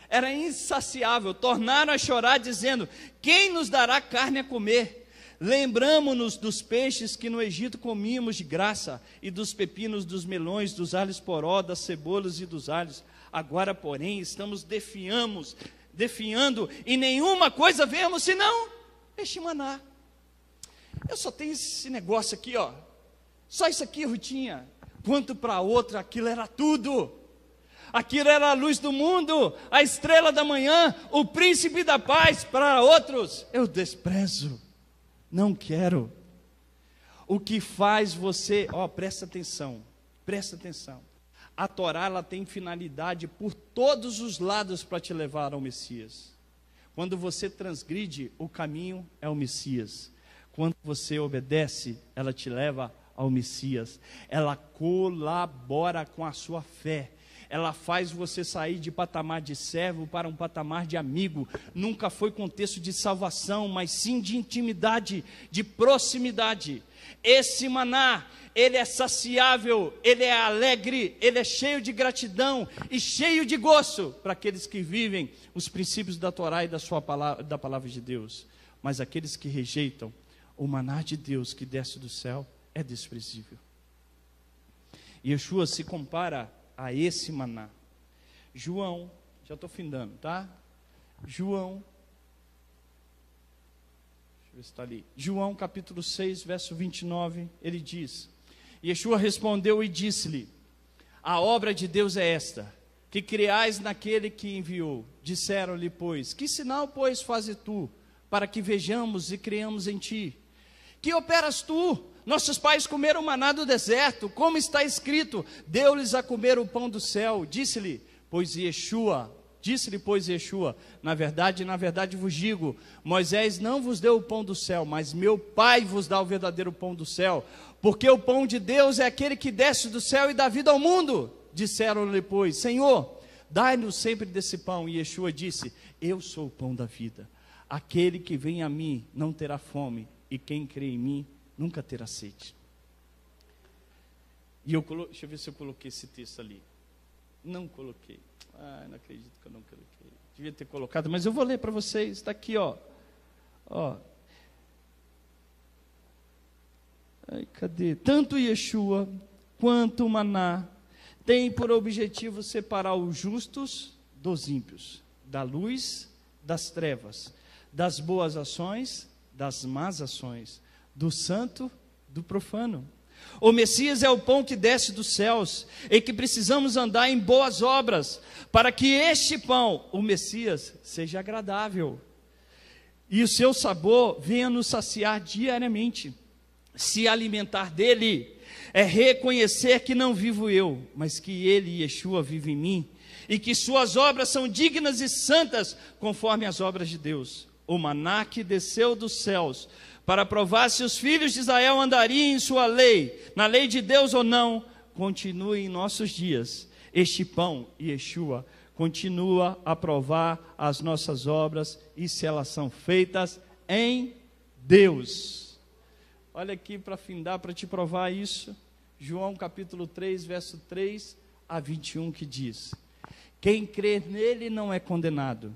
S1: Era insaciável. Tornaram a chorar, dizendo: Quem nos dará carne a comer? Lembramos-nos dos peixes que no Egito comíamos de graça, e dos pepinos, dos melões, dos alhos poró, das cebolas e dos alhos. Agora, porém, estamos defiamos, defiando e nenhuma coisa vemos senão este maná. Eu só tenho esse negócio aqui, ó. Só isso aqui, tinha. Quanto para outra, aquilo era tudo. Aquilo era a luz do mundo, a estrela da manhã, o príncipe da paz. Para outros, eu desprezo. Não quero. O que faz você, ó, presta atenção, presta atenção a Torá ela tem finalidade por todos os lados para te levar ao Messias. Quando você transgride, o caminho é o Messias. Quando você obedece, ela te leva ao Messias. Ela colabora com a sua fé ela faz você sair de patamar de servo para um patamar de amigo. Nunca foi contexto de salvação, mas sim de intimidade, de proximidade. Esse maná, ele é saciável, ele é alegre, ele é cheio de gratidão e cheio de gosto para aqueles que vivem os princípios da Torá e da sua palavra, da palavra de Deus. Mas aqueles que rejeitam o maná de Deus que desce do céu é desprezível. Yeshua se compara a esse maná. João, já estou findando, tá? João, deixa eu ver se está ali. João capítulo 6, verso 29, ele diz: Yeshua respondeu e disse-lhe: A obra de Deus é esta, que creais naquele que enviou. Disseram-lhe, pois: Que sinal, pois, faze tu, para que vejamos e creamos em ti? Que operas tu? Nossos pais comeram maná do deserto, como está escrito: deu-lhes a comer o pão do céu. Disse-lhe, pois Yeshua, disse-lhe, pois Yeshua, na verdade, na verdade vos digo: Moisés não vos deu o pão do céu, mas meu Pai vos dá o verdadeiro pão do céu, porque o pão de Deus é aquele que desce do céu e dá vida ao mundo. Disseram-lhe, pois, Senhor, dai-nos sempre desse pão. E Yeshua disse: Eu sou o pão da vida. Aquele que vem a mim não terá fome, e quem crê em mim nunca terá sede. E eu colo... deixa eu ver se eu coloquei esse texto ali. Não coloquei. Ah, não acredito que eu não coloquei. Devia ter colocado, mas eu vou ler para vocês. Está aqui, ó. Ó. Ai, cadê? Tanto Yeshua quanto Maná têm por objetivo separar os justos dos ímpios, da luz das trevas, das boas ações das más ações do santo, do profano. O Messias é o pão que desce dos céus e que precisamos andar em boas obras para que este pão, o Messias, seja agradável e o seu sabor venha nos saciar diariamente. Se alimentar dele é reconhecer que não vivo eu, mas que ele, Yeshua, vive em mim e que suas obras são dignas e santas conforme as obras de Deus. O maná que desceu dos céus para provar se os filhos de Israel andariam em sua lei, na lei de Deus ou não, continue em nossos dias. Este pão, Yeshua, continua a provar as nossas obras e se elas são feitas em Deus. Olha aqui para findar, para te provar isso, João capítulo 3, verso 3 a 21, que diz: Quem crê nele não é condenado,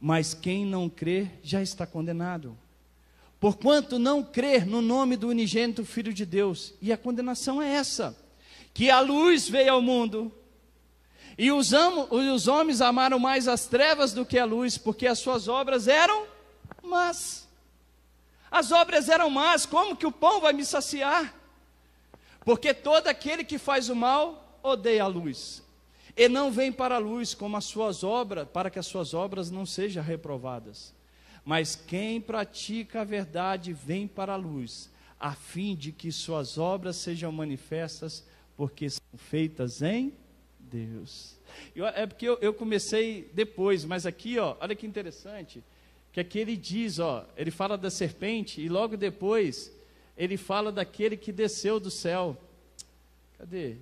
S1: mas quem não crê já está condenado porquanto não crer no nome do unigênito Filho de Deus. E a condenação é essa: que a luz veio ao mundo, e os, amo, os homens amaram mais as trevas do que a luz, porque as suas obras eram más. As obras eram más, como que o pão vai me saciar? Porque todo aquele que faz o mal odeia a luz. E não vem para a luz como as suas obras, para que as suas obras não sejam reprovadas. Mas quem pratica a verdade vem para a luz, a fim de que suas obras sejam manifestas, porque são feitas em Deus. Eu, é porque eu, eu, comecei depois, mas aqui, ó, olha que interessante, que aqui ele diz, ó, ele fala da serpente e logo depois ele fala daquele que desceu do céu. Cadê?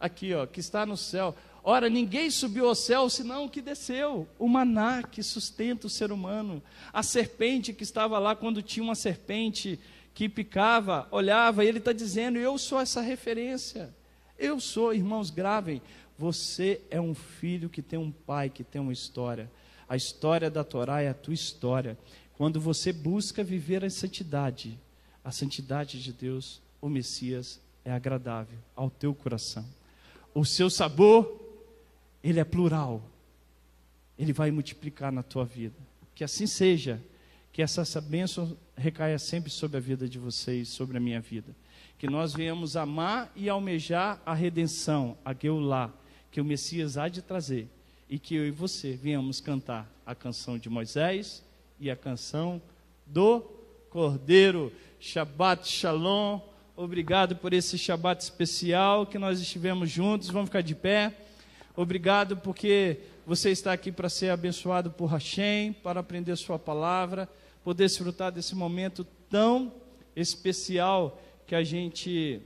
S1: Aqui, ó, que está no céu. Ora, ninguém subiu ao céu senão o que desceu, o maná que sustenta o ser humano. A serpente que estava lá quando tinha uma serpente que picava, olhava, e ele está dizendo: Eu sou essa referência. Eu sou, irmãos, gravem. Você é um filho que tem um pai, que tem uma história. A história da Torá é a tua história. Quando você busca viver a santidade, a santidade de Deus, o Messias é agradável ao teu coração. O seu sabor ele é plural. Ele vai multiplicar na tua vida. Que assim seja, que essa, bênção recaia sempre sobre a vida de vocês, sobre a minha vida. Que nós venhamos amar e almejar a redenção, a Geulah, que o Messias há de trazer. E que eu e você venhamos cantar a canção de Moisés e a canção do Cordeiro. Shabbat Shalom. Obrigado por esse Shabbat especial que nós estivemos juntos. Vamos ficar de pé. Obrigado porque você está aqui para ser abençoado por Hashem, para aprender Sua palavra, poder desfrutar desse momento tão especial que a gente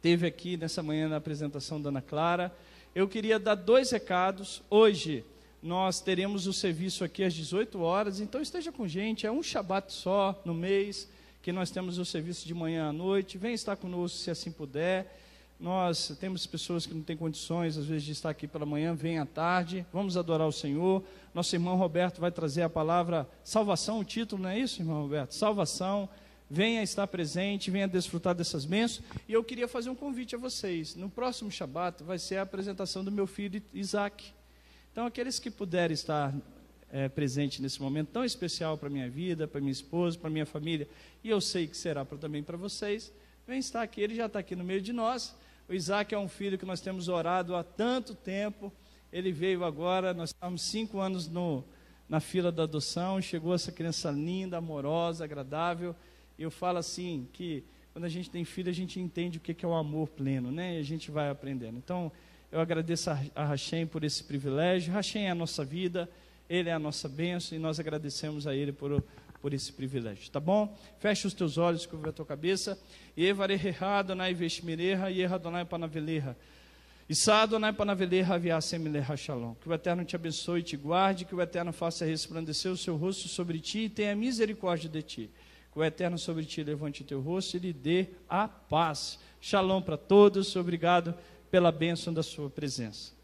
S1: teve aqui nessa manhã na apresentação da Ana Clara. Eu queria dar dois recados. Hoje nós teremos o serviço aqui às 18 horas, então esteja com gente, é um Shabat só no mês que nós temos o serviço de manhã à noite. Vem estar conosco se assim puder. Nós temos pessoas que não têm condições, às vezes, de estar aqui pela manhã, vem à tarde, vamos adorar o Senhor. Nosso irmão Roberto vai trazer a palavra salvação, o título, não é isso, irmão Roberto? Salvação. Venha estar presente, venha desfrutar dessas bênçãos. E eu queria fazer um convite a vocês. No próximo Shabat vai ser a apresentação do meu filho Isaac. Então, aqueles que puderem estar é, presente nesse momento tão especial para a minha vida, para minha esposa, para minha família, e eu sei que será pra, também para vocês, vem estar aqui. Ele já está aqui no meio de nós. O Isaac é um filho que nós temos orado há tanto tempo. Ele veio agora, nós estávamos cinco anos no, na fila da adoção. Chegou essa criança linda, amorosa, agradável. E eu falo assim: que quando a gente tem filho, a gente entende o que é o amor pleno, né? E a gente vai aprendendo. Então, eu agradeço a Rachem por esse privilégio. Rachem é a nossa vida, ele é a nossa bênção e nós agradecemos a ele por por esse privilégio, tá bom? Feche os teus olhos, cubra a tua cabeça. Evarehá Adonai vestimereha, Yerra Adonai panaveleha. Issa Adonai panaveleha aviasemileha shalom. Que o Eterno te abençoe e te guarde, que o Eterno faça resplandecer o seu rosto sobre ti e tenha misericórdia de ti. Que o Eterno sobre ti levante o teu rosto e lhe dê a paz. Shalom para todos, obrigado pela bênção da sua presença.